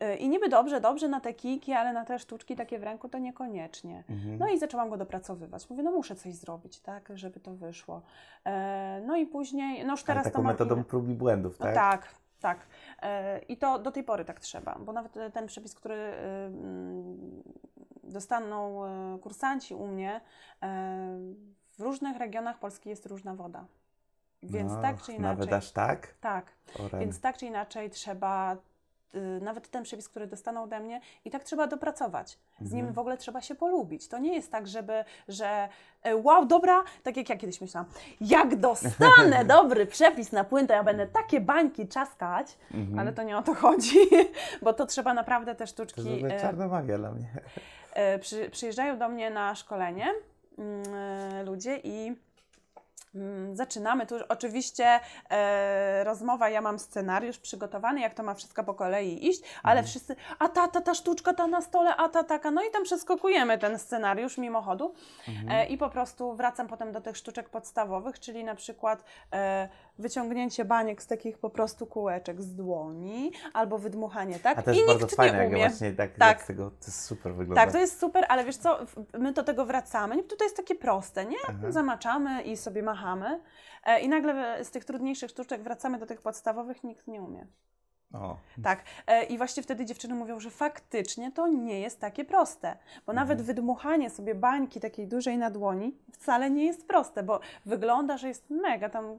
E, I niby dobrze, dobrze na te kiki, ale na te sztuczki takie w ręku to niekoniecznie. Mhm. No i zaczęłam go dopracowywać. Mówię, no muszę coś zrobić, tak, żeby to wyszło. no i później, no już teraz ale taką to mam... metodą prób i błędów, tak? No, tak, tak. Tak. E, I to do tej pory tak trzeba, bo nawet ten przepis, który y, dostaną e, kursanci u mnie, e, w różnych regionach Polski jest różna woda. Więc no, tak czy inaczej. Nawet aż tak? Tak. Orem. Więc tak czy inaczej trzeba Y, nawet ten przepis, który dostaną ode mnie, i tak trzeba dopracować. Z nim mhm. w ogóle trzeba się polubić. To nie jest tak, żeby, że e, wow, dobra, tak jak ja kiedyś myślałam, jak dostanę dobry przepis na płyn, to ja będę takie bańki czaskać, mhm. ale to nie o to chodzi, bo to trzeba naprawdę te sztuczki... To jest e, czarna magia dla mnie. E, przy, przyjeżdżają do mnie na szkolenie mm, ludzie i Mm, zaczynamy. Tu oczywiście e, rozmowa, ja mam scenariusz przygotowany, jak to ma wszystko po kolei iść, ale mhm. wszyscy, a ta, ta, ta sztuczka, ta na stole, a ta, taka, no i tam przeskakujemy ten scenariusz mimochodu mhm. e, i po prostu wracam potem do tych sztuczek podstawowych, czyli na przykład e, wyciągnięcie baniek z takich po prostu kółeczek z dłoni, albo wydmuchanie, tak? A to jest I bardzo fajne, jak właśnie tak, tak. Jak tego, to jest super wygląda. Tak, to jest super, ale wiesz co, my do tego wracamy. Tutaj jest takie proste, nie? Aha. Mhm. Zamaczamy i sobie machamy e, i nagle z tych trudniejszych sztuczek wracamy do tych podstawowych, nikt nie umie. O. Tak. E, I właśnie wtedy dziewczyny mówią, że faktycznie to nie jest takie proste, bo mhm. nawet wydmuchanie sobie bańki takiej dużej na dłoni wcale nie jest proste, bo wygląda, że jest mega tam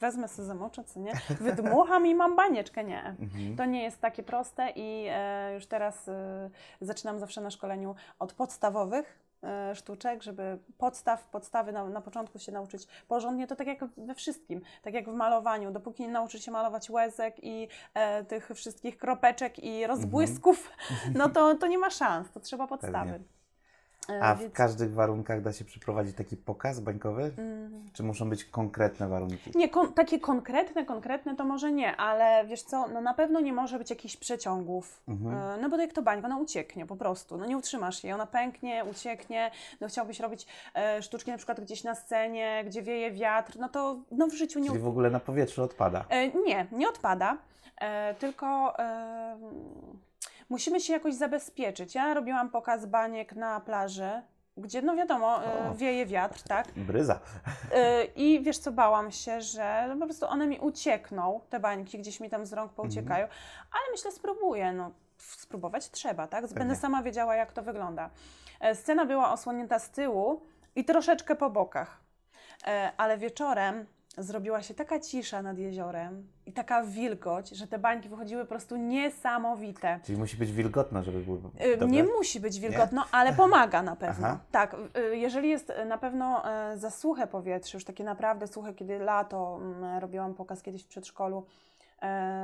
wezmę sobie zamoczę, co nie, wydmucham i mam banieczkę. Nie, mhm. to nie jest takie proste i e, już teraz e, zaczynam zawsze na szkoleniu od podstawowych e, sztuczek, żeby podstaw, podstawy na, na, początku się nauczyć porządnie, to tak jak we wszystkim, tak jak w malowaniu, dopóki nie nauczy się malować łezek i e, tych wszystkich kropeczek i mhm. rozbłysków, mhm. no to, to nie ma szans, to trzeba podstawy. Pewnie. E, A w więc... każdych warunkach da się przeprowadzić taki pokaz bańkowy? Mm. Czy muszą być konkretne warunki? Nie, kon takie konkretne, konkretne to może nie, ale wiesz co, no na pewno nie może być jakichś przeciągów, mhm. e, no bo jak to bańka, ona ucieknie po prostu, no nie utrzymasz jej, ona pęknie, ucieknie, no chciałbyś robić e, sztuczki na przykład gdzieś na scenie, gdzie wieje wiatr, no to no w życiu nie... Czyli w ogóle na powietrzu odpada? E, nie, nie odpada, e, tylko e, musimy się jakoś zabezpieczyć. Ja robiłam pokaz baniek na plaży, gdzie no wiadomo, e, o, wieje wiatr, tak? Bryza. E, I wiesz co, bałam się, że no po prostu one mi uciekną, te bańki gdzieś mi tam z rąk mhm. pouciekają, mhm. ale myślę, spróbuję, no spróbować trzeba, tak? Będę Pewnie. sama wiedziała, jak to wygląda. E, scena była osłonięta z tyłu i troszeczkę po bokach, ale wieczorem zrobiła się taka cisza nad jeziorem i taka wilgoć, że te bańki wychodziły po prostu niesamowite. Czyli musi być wilgotno, żeby było dobre. Y, nie musi być wilgotno, nie? ale pomaga na pewno. Aha. Tak, y, jeżeli jest na pewno y, za suche powietrze, już takie naprawdę suche, kiedy lato, mm, robiłam pokaz kiedyś w przedszkolu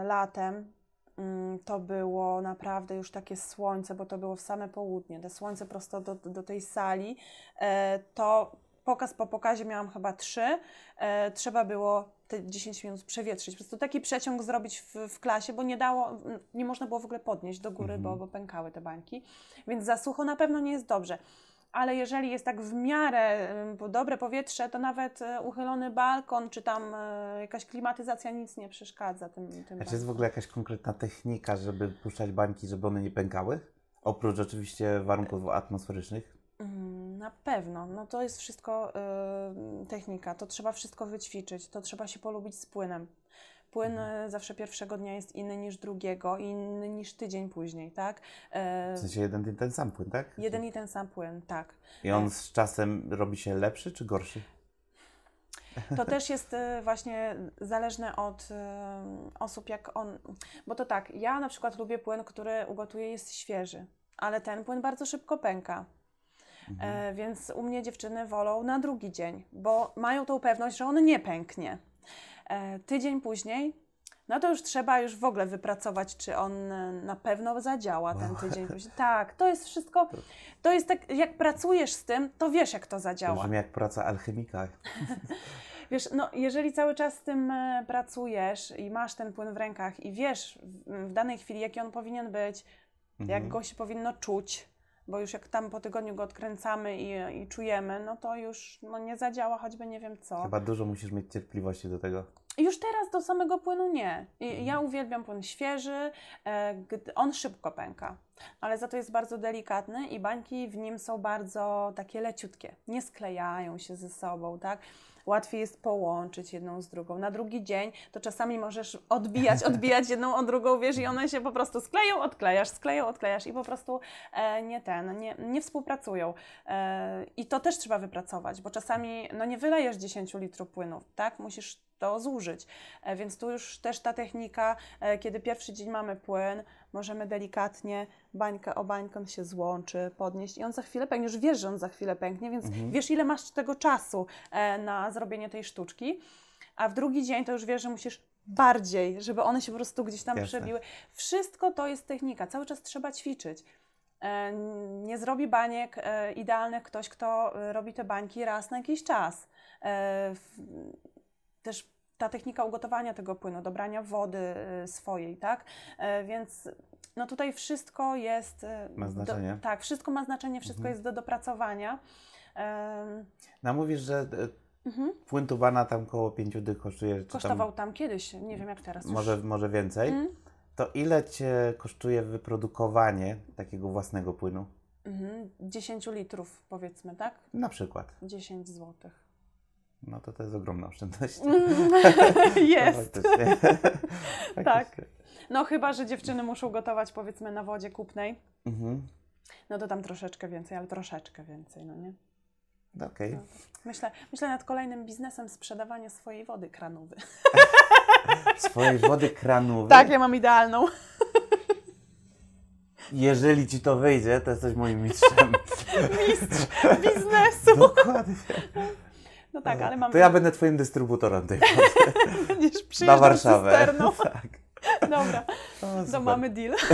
latem, mm, to było naprawdę już takie słońce, bo to było w same południe, te słońce prosto do, do tej sali, to pokaz po pokazie miałam chyba trzy, e, trzeba było te 10 minut przewietrzyć. Po prostu taki przeciąg zrobić w, w, klasie, bo nie dało, nie można było w ogóle podnieść do góry, bo, mhm. bo pękały te bańki. Więc za sucho na pewno nie jest dobrze ale jeżeli jest tak w miarę dobre powietrze, to nawet e, uchylony balkon, czy tam e, jakaś klimatyzacja nic nie przeszkadza tym. tym czy znaczy, jest w ogóle jakaś konkretna technika, żeby puszczać bańki, żeby one nie pękały? Oprócz oczywiście warunków atmosferycznych. Mm, na pewno, no to jest wszystko y, technika, to trzeba wszystko wyćwiczyć, to trzeba się polubić z płynem. Płyn mhm. Y, zawsze pierwszego dnia jest inny niż drugiego, inny niż tydzień później, tak? Yy, w sensie jeden i ten sam płyn, tak? Jeden i ten sam płyn, tak. I on z czasem robi się lepszy czy gorszy? To też jest y, właśnie zależne od osób, jak on. Bo to tak, ja na przykład lubię płyn, który ugotuję, jest świeży, ale ten płyn bardzo szybko pęka. Mhm. E, więc u mnie dziewczyny wolą na drugi dzień, bo mają tą pewność, że on nie pęknie. E, tydzień później no to już trzeba już w ogóle wypracować, czy on e, na pewno zadziała ten tydzień później. Tak, to jest wszystko, to jest tak, jak pracujesz z tym, to wiesz, jak to zadziała. Brzmi jak praca alchemika. Wiesz, no jeżeli cały czas z tym e, pracujesz i masz ten płyn w rękach i wiesz w danej chwili, jaki on powinien być, mhm. jak go się powinno czuć, bo już jak tam po tygodniu go odkręcamy i, i czujemy, no to już no nie zadziała choćby nie wiem co. Chyba dużo musisz mieć cierpliwości do tego. Już teraz do samego płynu nie. Mhm. Ja uwielbiam płyn świeży, e, on szybko pęka, ale za to jest bardzo delikatny i bańki w nim są bardzo takie leciutkie, nie sklejają się ze sobą, tak? łatwiej jest połączyć jedną z drugą. Na drugi dzień to czasami możesz odbijać, odbijać jedną od drugą, wiesz, i one się po prostu skleją, odklejasz, skleją, odklejasz i po prostu e, nie ten, nie, nie współpracują. E, I to też trzeba wypracować, bo czasami no nie wylejesz 10 litrów płynu, tak? Musisz to zużyć. E, więc tu już też ta technika, e, kiedy pierwszy dzień mamy płyn, możemy delikatnie bańkę o bańkę on się złączy, podnieść i on za chwilę pęknie. Już wiesz, że on za chwilę pęknie, więc mhm. wiesz, ile masz tego czasu e, na zrobienie tej sztuczki. A w drugi dzień to już wiesz, że musisz bardziej, żeby one się po prostu gdzieś tam Jasne. przebiły. Wszystko to jest technika, cały czas trzeba ćwiczyć. Nie zrobi baniek idealnych ktoś, kto robi te bańki raz na jakiś czas też ta technika ugotowania tego płynu, dobrania wody y, swojej, tak? E, więc no tutaj wszystko jest. Y, ma znaczenie. Do, tak, wszystko ma znaczenie, wszystko mhm. jest do dopracowania. No mówisz, że e, mhm. płyn tubana tam koło pięciu dych kosztuje. Kosztował tam, tam, kiedyś, nie wiem jak teraz. Może, już. może więcej. Mhm. To ile cię kosztuje wyprodukowanie takiego własnego płynu? Mhm, dziesięciu 10 litrów powiedzmy, tak? Na przykład. 10 złotych. No to to jest ogromna oszczędność. Mm. jest. No, tak. No chyba, że dziewczyny muszą gotować powiedzmy na wodzie kupnej. Mhm. No to tam troszeczkę więcej, ale troszeczkę więcej, no nie? Okej. Okay. No. Myślę, myślę nad kolejnym biznesem sprzedawania swojej wody kranowej. swojej wody kranowej? Tak, ja mam idealną. Jeżeli ci to wyjdzie, to jesteś moim mistrzem. Mistrz biznesu. Dokładnie. No tak, ale mam... To ja będę twoim dystrybutorem tej wody. Będziesz przyjeżdżał Warszawę. cysterną. tak. Dobra, o, to mamy deal.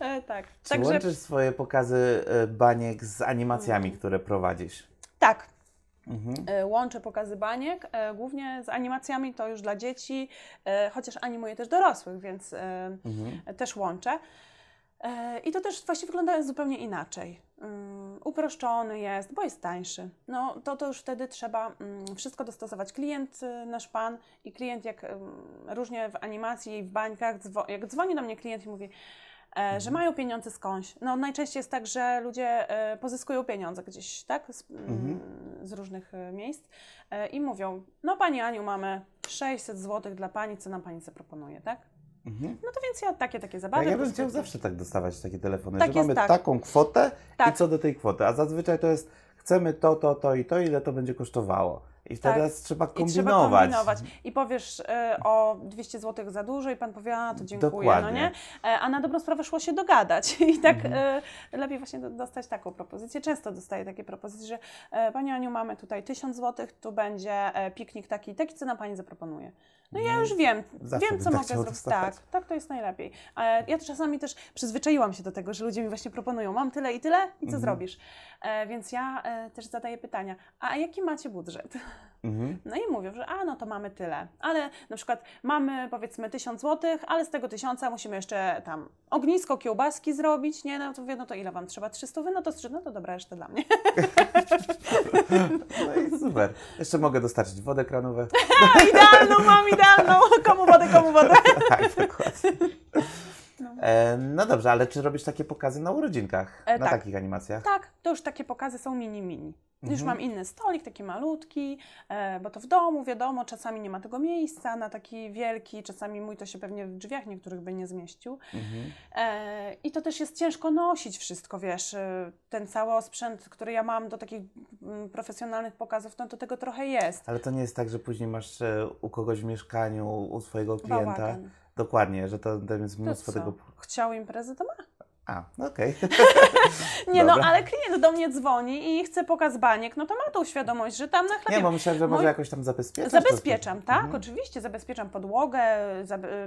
E, tak. Czy Także... łączysz swoje pokazy e, baniek z animacjami, mhm. które prowadzisz? Tak, Mhm. E, łączę pokazy baniek, głównie z animacjami, to już dla dzieci, chociaż animuję też dorosłych, więc mhm. też łączę. I to też właśnie wygląda zupełnie inaczej. Y, uproszczony jest, bo jest tańszy. No to to już wtedy trzeba mm, wszystko dostosować. Klient, y, nasz pan i klient, jak y, różnie w animacji i w bańkach, jak dzwoni do mnie klient i mówi, e, że mhm. mają pieniądze skądś. No najczęściej jest tak, że ludzie e, pozyskują pieniądze gdzieś, tak, z, mm, mhm. z różnych e, miejsc i mówią, no Pani Aniu, mamy 600 zł dla Pani, co nam Pani zaproponuje, tak? Mhm. No to więc ja takie, takie zabawy. Ja, bym chciał zawsze tak dostawać takie telefony, tak że mamy tak. taką kwotę tak. i co do tej kwoty. A zazwyczaj to jest chcemy to, to, to i to, ile to będzie kosztowało. I tak. teraz trzeba kombinować. I trzeba kombinować. Mhm. I powiesz y, o 200 zł za dużo i pan powie, a to dziękuję, Dokładnie. no nie? E, a na dobrą sprawę szło się dogadać. I tak mhm. y, lepiej właśnie dostać taką propozycję. Często dostaję takie propozycje, że Pani Aniu, mamy tutaj 1000 zł, tu będzie piknik taki taki, co nam Pani zaproponuje? No ja no już wiem, Zawsze wiem co tak mogę zrobić. Tak, tak to jest najlepiej. ja czasami też przyzwyczaiłam się do tego, że ludzie mi właśnie proponują, mam tyle i tyle i co mhm. zrobisz? E, więc ja e, też zadaję pytania, a jaki macie budżet? Mhm. No i mówią, że a no to mamy tyle, ale na przykład mamy powiedzmy tysiąc złotych, ale z tego tysiąca musimy jeszcze tam ognisko, kiełbaski zrobić, nie? No to mówię, no to ile Wam trzeba? 300? No to no to dobra, jeszcze dla mnie. No i super. Jeszcze mogę dostarczyć wodę kranową. No, idealną mam, idealną. Komu wodę, komu wodę. tak, dokładnie. No. E, no dobrze, ale czy robisz takie pokazy na urodzinkach? E, na tak. takich animacjach? Tak, to już takie pokazy są mini-mini. Mhm. Już mam inny stolik, taki malutki, e, bo to w domu, wiadomo, czasami nie ma tego miejsca na taki wielki, czasami mój to się pewnie w drzwiach niektórych by nie zmieścił. Mhm. E, I to też jest ciężko nosić wszystko, wiesz, e, ten cały sprzęt, który ja mam do takich mm, profesjonalnych pokazów, no to tego trochę jest. Ale to nie jest tak, że później masz u kogoś w mieszkaniu, u swojego klienta. Bałagan. Dokładnie, że to, jest mnóstwo to tego. Chciał imprezy, to ma. A, okej. Okay. nie no, ale klient do mnie dzwoni i chce pokaz baniek, no to ma tą świadomość, że tam na chlebie... Nie, bo myślałem, że może Mój... jakoś tam zabezpieczać. Zabezpieczam, tak, mhm. oczywiście, zabezpieczam podłogę,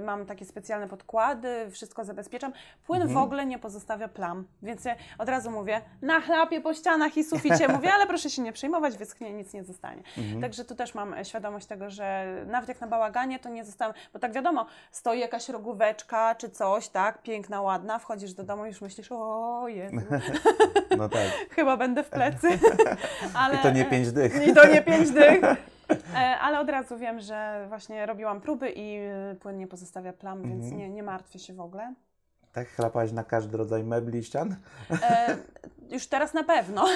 y, mam takie specjalne podkłady, wszystko zabezpieczam. Płyn mhm. w ogóle nie pozostawia plam, więc ja od razu mówię, na chlapie, po ścianach i suficie, mówię, ale proszę się nie przejmować, wyschnie, nic nie zostanie. Mhm. Także tu też mam e, świadomość tego, że nawet jak na bałaganie, to nie zostało, bo tak wiadomo, stoi jakaś rogóweczka czy coś, tak, piękna, ładna, wchodzisz do domu już myślisz, o Jezu. No tak. Chyba będę w plecy. Ale, e, I to nie pięć dych. I to nie pięć dych. Ale od razu wiem, że właśnie robiłam próby i e, płyn nie pozostawia plam, więc mhm. nie, nie martwię się w ogóle. Tak, chlapałaś na każdy rodzaj mebli i ścian? E, już teraz na pewno.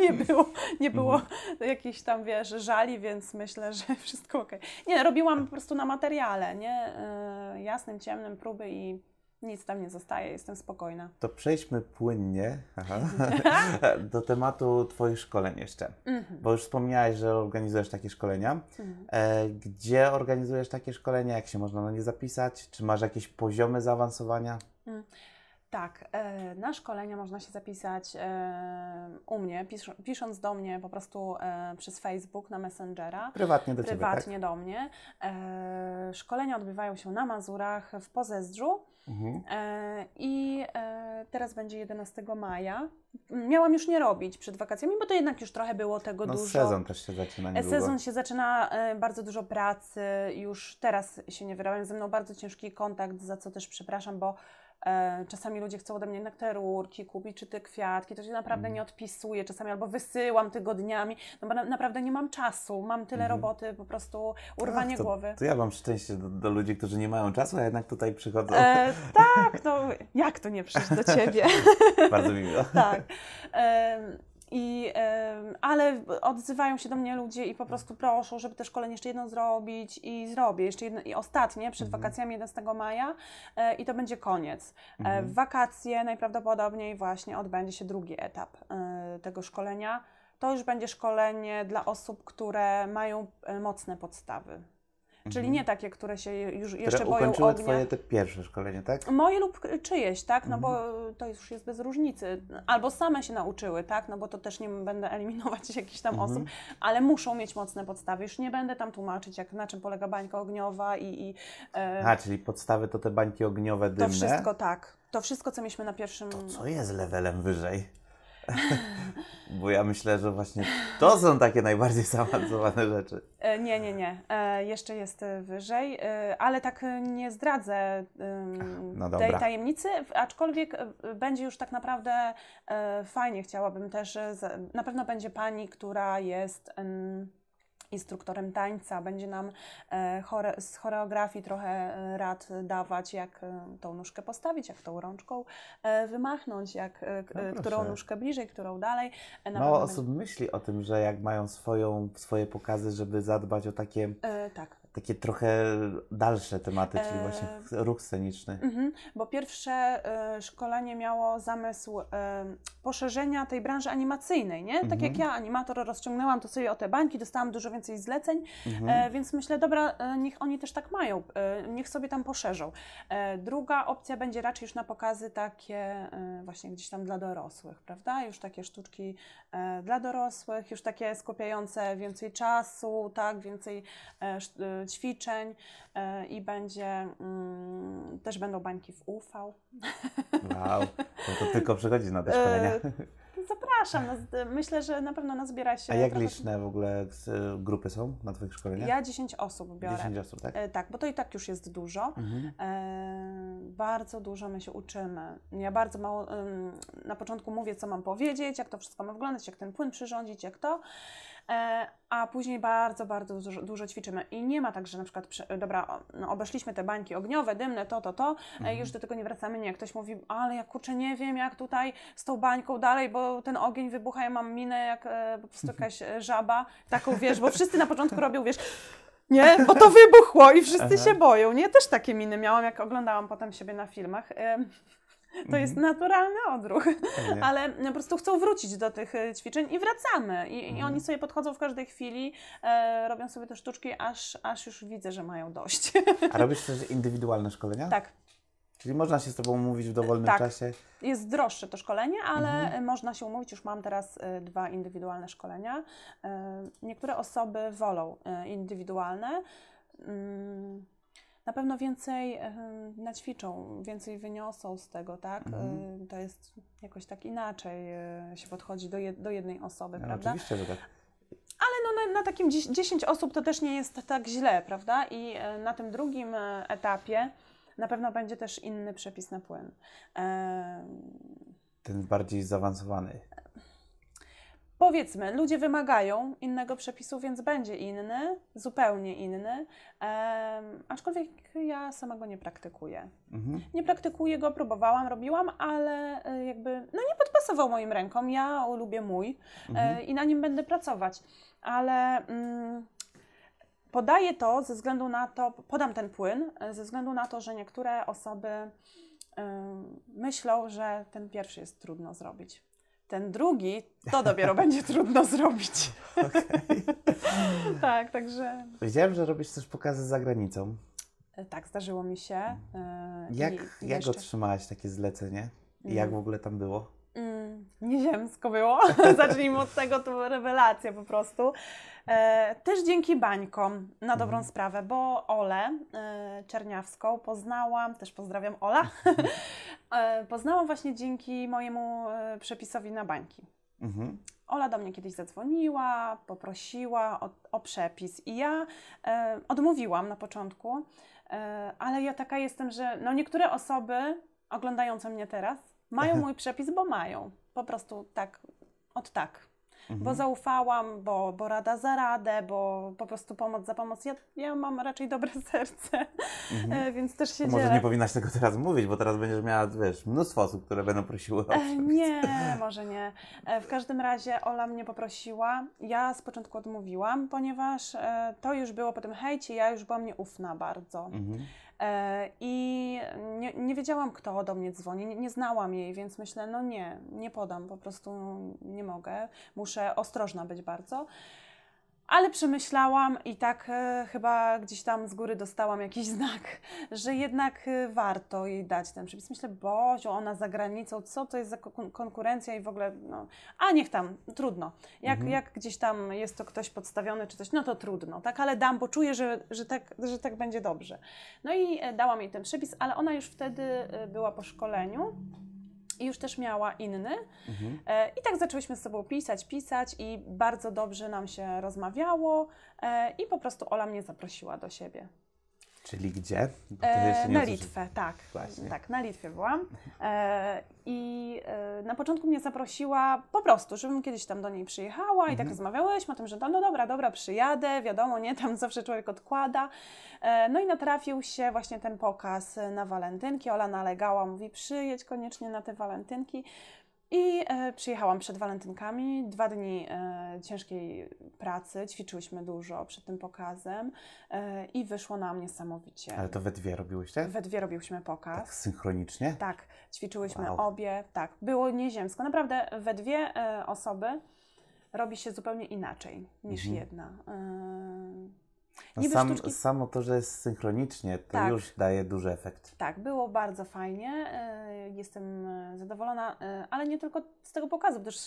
nie było, nie było mhm. jakichś tam, wiesz, żali, więc myślę, że wszystko ok. Nie, robiłam po prostu na materiale, nie? E, jasnym, ciemnym próby i nic tam nie zostaje, jestem spokojna. To przejdźmy płynnie aha, do tematu Twoich szkoleń jeszcze. Mm -hmm. Bo już wspomniałaś, że organizujesz takie szkolenia. Mm -hmm. e, gdzie organizujesz takie szkolenia? Jak się można na nie zapisać? Czy masz jakieś poziomy zaawansowania? Mm. Tak, e, na szkolenia można się zapisać e, u mnie, pisz, pisząc do mnie po prostu e, przez Facebook na Messengera. Prywatnie do Prywatnie ciebie, tak? do mnie. E, szkolenia odbywają się na Mazurach w Pozezdrzu Mhm. E, I e, teraz będzie 11 maja. Miałam już nie robić przed wakacjami, bo to jednak już trochę było tego no, dużo. Sezon też się zaczyna. Niedługo. Sezon się zaczyna, e, bardzo dużo pracy. Już teraz się nie wyrabiam. Ze mną bardzo ciężki kontakt, za co też przepraszam, bo E, czasami ludzie chcą ode mnie jednak te rurki kupić, czy te kwiatki, to się naprawdę mhm. nie odpisuje czasami, albo wysyłam tygodniami, no bo na, naprawdę nie mam czasu, mam tyle mhm. roboty, po prostu urwanie Ach, to, głowy. To ja mam szczęście do, do, ludzi, którzy nie mają czasu, a jednak tutaj przychodzą. E, tak, no jak to nie przyjść do Ciebie? Bardzo miło. tak. E, i, ale odzywają się do mnie ludzie i po mm. prostu proszą, żeby te szkolenie jeszcze jedno zrobić i zrobię jeszcze jedno i ostatnie przed mhm. wakacjami 11 maja e, i to będzie koniec. E, mhm. W wakacje najprawdopodobniej właśnie odbędzie się drugi etap e, tego szkolenia. To już będzie szkolenie dla osób, które mają mocne podstawy Czyli mhm. nie takie, które się już które jeszcze boją ognia. twoje te pierwsze szkolenie, tak? Moje lub czyjeś, tak? No mhm. bo to już jest bez różnicy. Albo same się nauczyły, tak? No bo to też nie będę eliminować jakichś tam mhm. osób, ale muszą mieć mocne podstawy. Już nie będę tam tłumaczyć, jak, na czym polega bańka ogniowa i... i e... A, czyli podstawy to te bańki ogniowe dymne? To wszystko, tak. To wszystko, co mieliśmy na pierwszym... To co jest levelem wyżej? Bo ja myślę, że właśnie to są takie najbardziej zaawansowane rzeczy. E, nie, nie, nie. E, jeszcze jest e, wyżej, ale tak nie zdradzę no tej tajemnicy, aczkolwiek będzie już tak naprawdę fajnie. Chciałabym też, na pewno będzie pani, która jest instruktorem tańca, będzie nam e, z choreografii trochę e, rad e, dawać, jak tą nóżkę postawić, jak tą rączką wymachnąć, jak, no którą nóżkę bliżej, którą dalej. Na Mało osób myśli o tym, że jak mają swoją, swoje pokazy, żeby zadbać o takie e, tak takie trochę dalsze tematy, czyli właśnie e, ruch sceniczny. Mhm. bo pierwsze e, szkolenie miało zamysł e, poszerzenia tej branży animacyjnej, nie? Tak jak mhm. ja, animator, rozciągnęłam to sobie o te bańki, dostałam dużo więcej zleceń, mhm. więc myślę, dobra, niech oni też tak mają, niech sobie tam poszerzą. druga opcja będzie raczej już na pokazy takie właśnie gdzieś tam dla dorosłych, prawda? Już takie sztuczki dla dorosłych, już takie skupiające więcej czasu, tak, więcej ćwiczeń e, i będzie, mm, też będą bańki w UV. Wow, no to tylko przychodzić na te e, szkolenia. Zapraszam. No, myślę, że na pewno nazbiera się. A jak trochę... liczne w ogóle grupy są na Twoich szkoleniach? Ja 10 osób biorę. 10 osób, tak? E, tak, bo to i tak już jest dużo. Mhm. Bardzo dużo my się uczymy. Ja bardzo mało na początku mówię, co mam powiedzieć, jak to wszystko ma wyglądać, jak ten płyn przyrządzić, jak to. E, a później bardzo, bardzo dużo ćwiczymy. I nie ma tak, że na przykład, e, dobra, no obeszliśmy te bańki ogniowe, dymne, to, to, to, e, mhm. już do tego nie wracamy. Nie, ktoś mówi, ale ja kurczę nie wiem, jak tutaj z tą bańką dalej, bo ten ogień wybucha, ja mam minę jak po prostu mhm. jakaś żaba, taką wiesz, bo wszyscy na początku robią, wiesz, nie? Bo to wybuchło i wszyscy Aha. się boją, nie? Też takie miny miałam, jak oglądałam potem siebie na filmach. To jest mhm. naturalny odruch, Pewnie. ale po prostu chcą wrócić do tych e, ćwiczeń i wracamy. I, mhm. i oni mhm. sobie podchodzą w każdej chwili, e, robią sobie te sztuczki, aż, aż już widzę, że mają dość. A robisz też indywidualne szkolenia? Tak. Czyli można się z Tobą umówić w dowolnym tak. czasie? Jest droższe to szkolenie, ale mhm. E, można się umówić. Już mam teraz e, dwa indywidualne szkolenia. Niektóre osoby wolą indywidualne. Mm, na pewno więcej naćwiczą, więcej wyniosą z tego, tak? Mhm. To jest jakoś tak inaczej e, się podchodzi do, jed do jednej osoby, no, prawda? Oczywiście, że tak. Ale no, na, na takim 10 osób to też nie jest tak źle, prawda? I e, na tym drugim e, etapie na pewno będzie też inny przepis na płyn. Ten bardziej zaawansowany powiedzmy, ludzie wymagają innego przepisu, więc będzie inny, zupełnie inny, ehm, aczkolwiek ja sama go nie praktykuję. Mhm. Nie praktykuję go, próbowałam, robiłam, ale e, jakby no nie podpasował moim rękom, ja lubię mój e, mhm. e, i na nim będę pracować, ale... Mm, podaję to ze względu na to, podam ten płyn e, ze względu na to, że niektóre osoby myślą, że ten pierwszy jest trudno zrobić. Ten drugi, to dopiero będzie trudno zrobić. tak, także. Wiedziałem, że robisz też pokazy za granicą. E, tak, zdarzyło mi się. Yy, jak jak otrzymałaś takie zlecenie? jak mm. w ogóle tam było? nieziemsko było. Zacznijmy od tego, to rewelacja po prostu. E, też dzięki bańkom, na dobrą mhm. sprawę, bo Ole e, Czerniawską poznałam, też pozdrawiam Ola, e, poznałam właśnie dzięki mojemu e, przepisowi na bańki. Mhm. Ola do mnie kiedyś zadzwoniła, poprosiła o, o przepis i ja e, odmówiłam na początku, e, ale ja taka jestem, że no niektóre osoby oglądające mnie teraz mają mój przepis, bo mają po prostu tak, od tak. Mhm. Bo zaufałam, bo, bo rada za radę, bo po prostu pomoc za pomoc. Ja, ja mam raczej dobre serce, mhm. E, więc też się Może dzielę. nie powinnaś tego teraz mówić, bo teraz będziesz miała, wiesz, mnóstwo osób, które będą prosiły o e, Nie, może nie. E, w każdym razie Ola mnie poprosiła. Ja z początku odmówiłam, ponieważ e, to już było po tym hejcie, ja już byłam nieufna bardzo. Mhm. E, I nie, nie, wiedziałam, kto do mnie dzwoni, nie, nie, znałam jej, więc myślę, no nie, nie podam, po prostu nie mogę, muszę ostrożna być bardzo. Ale przemyślałam i tak e, chyba gdzieś tam z góry dostałam jakiś znak, że jednak e, warto jej dać ten przepis. Myślę, Boziu, ona za granicą, co to jest za kon- konkurencja i w ogóle, no, a niech tam, trudno. Jak, mhm. jak gdzieś tam jest to ktoś podstawiony czy coś, no to trudno, tak, ale dam, bo czuję, że, że, tak, że tak będzie dobrze. No i e, dałam jej ten przepis, ale ona już wtedy e, była po szkoleniu i już też miała inny. Mhm. E, I tak zaczęłyśmy z sobą pisać, pisać i bardzo dobrze nam się rozmawiało e, i po prostu Ola mnie zaprosiła do siebie. Czyli gdzie? E, na Litwę, tak. Właśnie. Tak, na Litwie byłam. E, I e, na początku mnie zaprosiła po prostu, żebym kiedyś tam do niej przyjechała mhm. i tak mhm. rozmawiałyśmy o tym, że no dobra, dobra, przyjadę, wiadomo, nie, tam zawsze człowiek odkłada. E, no i natrafił się właśnie ten pokaz na walentynki. Ola nalegała, mówi przyjedź koniecznie na te walentynki. I e, przyjechałam przed walentynkami, dwa dni e, ciężkiej pracy, ćwiczyłyśmy dużo przed tym pokazem e, i wyszło nam niesamowicie. Ale to we dwie robiłyście? We dwie robiłyśmy pokaz. Tak synchronicznie? Tak, ćwiczyłyśmy wow. obie, tak. Było nieziemsko. Naprawdę we dwie e, osoby robi się zupełnie inaczej niż mhm. jedna. E, no Niby sam, sztuczki... Samo to, że jest synchronicznie, to tak. już daje duży efekt. Tak, było bardzo fajnie. Y, jestem y, zadowolona, y, ale nie tylko z tego pokazu, też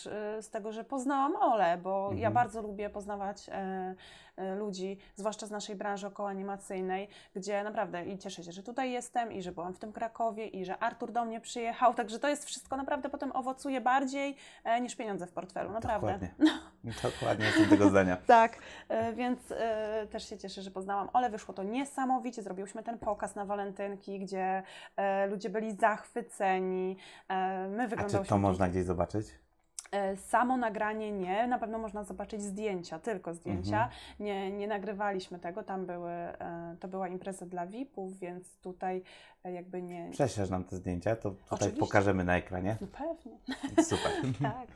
z tego, że poznałam Ole, bo mhm. ja bardzo lubię poznawać e, e, ludzi, zwłaszcza z naszej branży okołanimacyjnej, gdzie naprawdę i cieszę się, że tutaj jestem i że byłam w tym Krakowie i że Artur do mnie przyjechał, także to jest wszystko naprawdę potem owocuje bardziej e, niż pieniądze w portfelu, naprawdę. Dokładnie. No. Dokładnie, z tego zdania. tak, e, więc e, też się cieszę, że poznałam Ole. Wyszło to niesamowicie. Zrobiłyśmy ten pokaz na walentynki, gdzie e, ludzie byli zachwyceni. My wyglądałyśmy... A czy to można gdzieś zobaczyć? E, samo nagranie nie, na pewno można zobaczyć zdjęcia, tylko zdjęcia. Mhm. Nie, nie nagrywaliśmy tego, tam były, e, to była impreza dla VIP-ów, więc tutaj e, jakby nie... Prześlesz nam te zdjęcia, to tutaj Oczywiście. pokażemy na ekranie. No pewnie. Super. tak.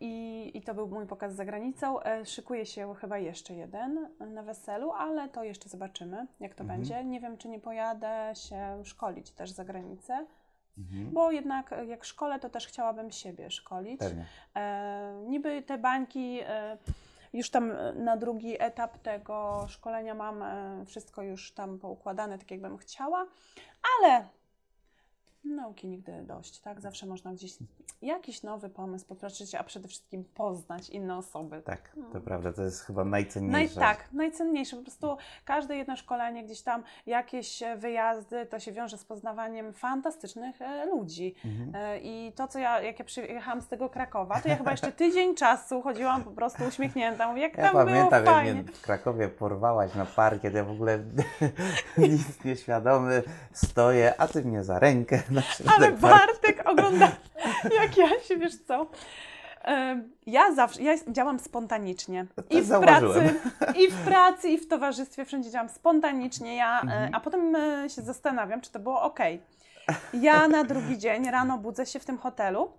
I, I to był mój pokaz za granicą. Szykuje się chyba jeszcze jeden na weselu, ale to jeszcze zobaczymy, jak to mhm. będzie. Nie wiem, czy nie pojadę się szkolić też za granicę. Mhm. Bo jednak e, jak szkole, to też chciałabym siebie szkolić. E, niby te bańki. E, już tam e, na drugi etap tego szkolenia mam e, wszystko już tam poukładane, tak jakbym chciała, ale nauki nigdy dość, tak? Zawsze można gdzieś jakiś nowy pomysł poprosić, a przede wszystkim poznać inne osoby. Tak, to no. prawda, to jest chyba najcenniejsze. Naj, no tak, najcenniejsze. Po prostu każde jedno szkolenie, gdzieś tam jakieś e, wyjazdy, to się wiąże z poznawaniem fantastycznych e, ludzi. Mhm. E, I to, co ja, jak ja przyjechałam z tego Krakowa, to ja chyba jeszcze tydzień czasu chodziłam po prostu uśmiechnięta, mówię, jak ja tam pamiętam, było fajnie. jak pamiętam, w Krakowie porwałaś na parkiet, ja w ogóle nic nieświadomy stoję, a ty mnie za rękę znaczy, Ale tak, tak. Bartek ogląda, jak ja się, wiesz co? Ja zawsze, ja działam spontanicznie. I w, pracy, I w pracy, i w towarzystwie, wszędzie działam spontanicznie. Ja, e, mhm. A potem e, się zastanawiam, czy to było ok. Ja na drugi dzień rano budzę się w tym hotelu,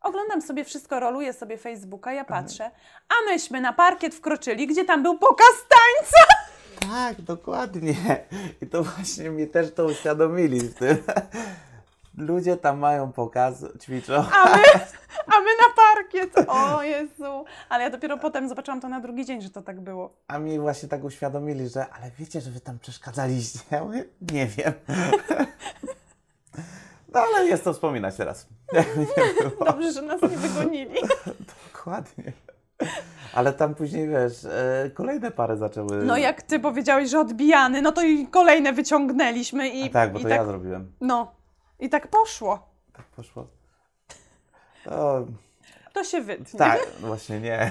oglądam sobie wszystko, roluję sobie Facebooka, ja mhm. patrzę, a myśmy na parkiet wkroczyli, gdzie tam był pokaz tańca. Tak, dokładnie. I to właśnie mi też to uświadomili z tym. Ludzie tam mają pokaz, ćwiczą. A my, a my na parkiet! O Jezu! Ale ja dopiero potem zobaczyłam to na drugi dzień, że to tak było. A mi właśnie tak uświadomili, że ale wiecie, że wy tam przeszkadzaliście. Ja mówię, nie wiem. No ale jest to wspominać teraz. Dobrze, że nas nie wygonili. Dokładnie. Ale tam później, wiesz, e, kolejne pary zaczęły. No jak ty powiedziałeś, że odbijany, no to i kolejne wyciągnęliśmy i. A tak, bo i to tak... ja zrobiłem. No. I tak poszło. Tak poszło. To, no, to się wytnie. Tak, właśnie nie.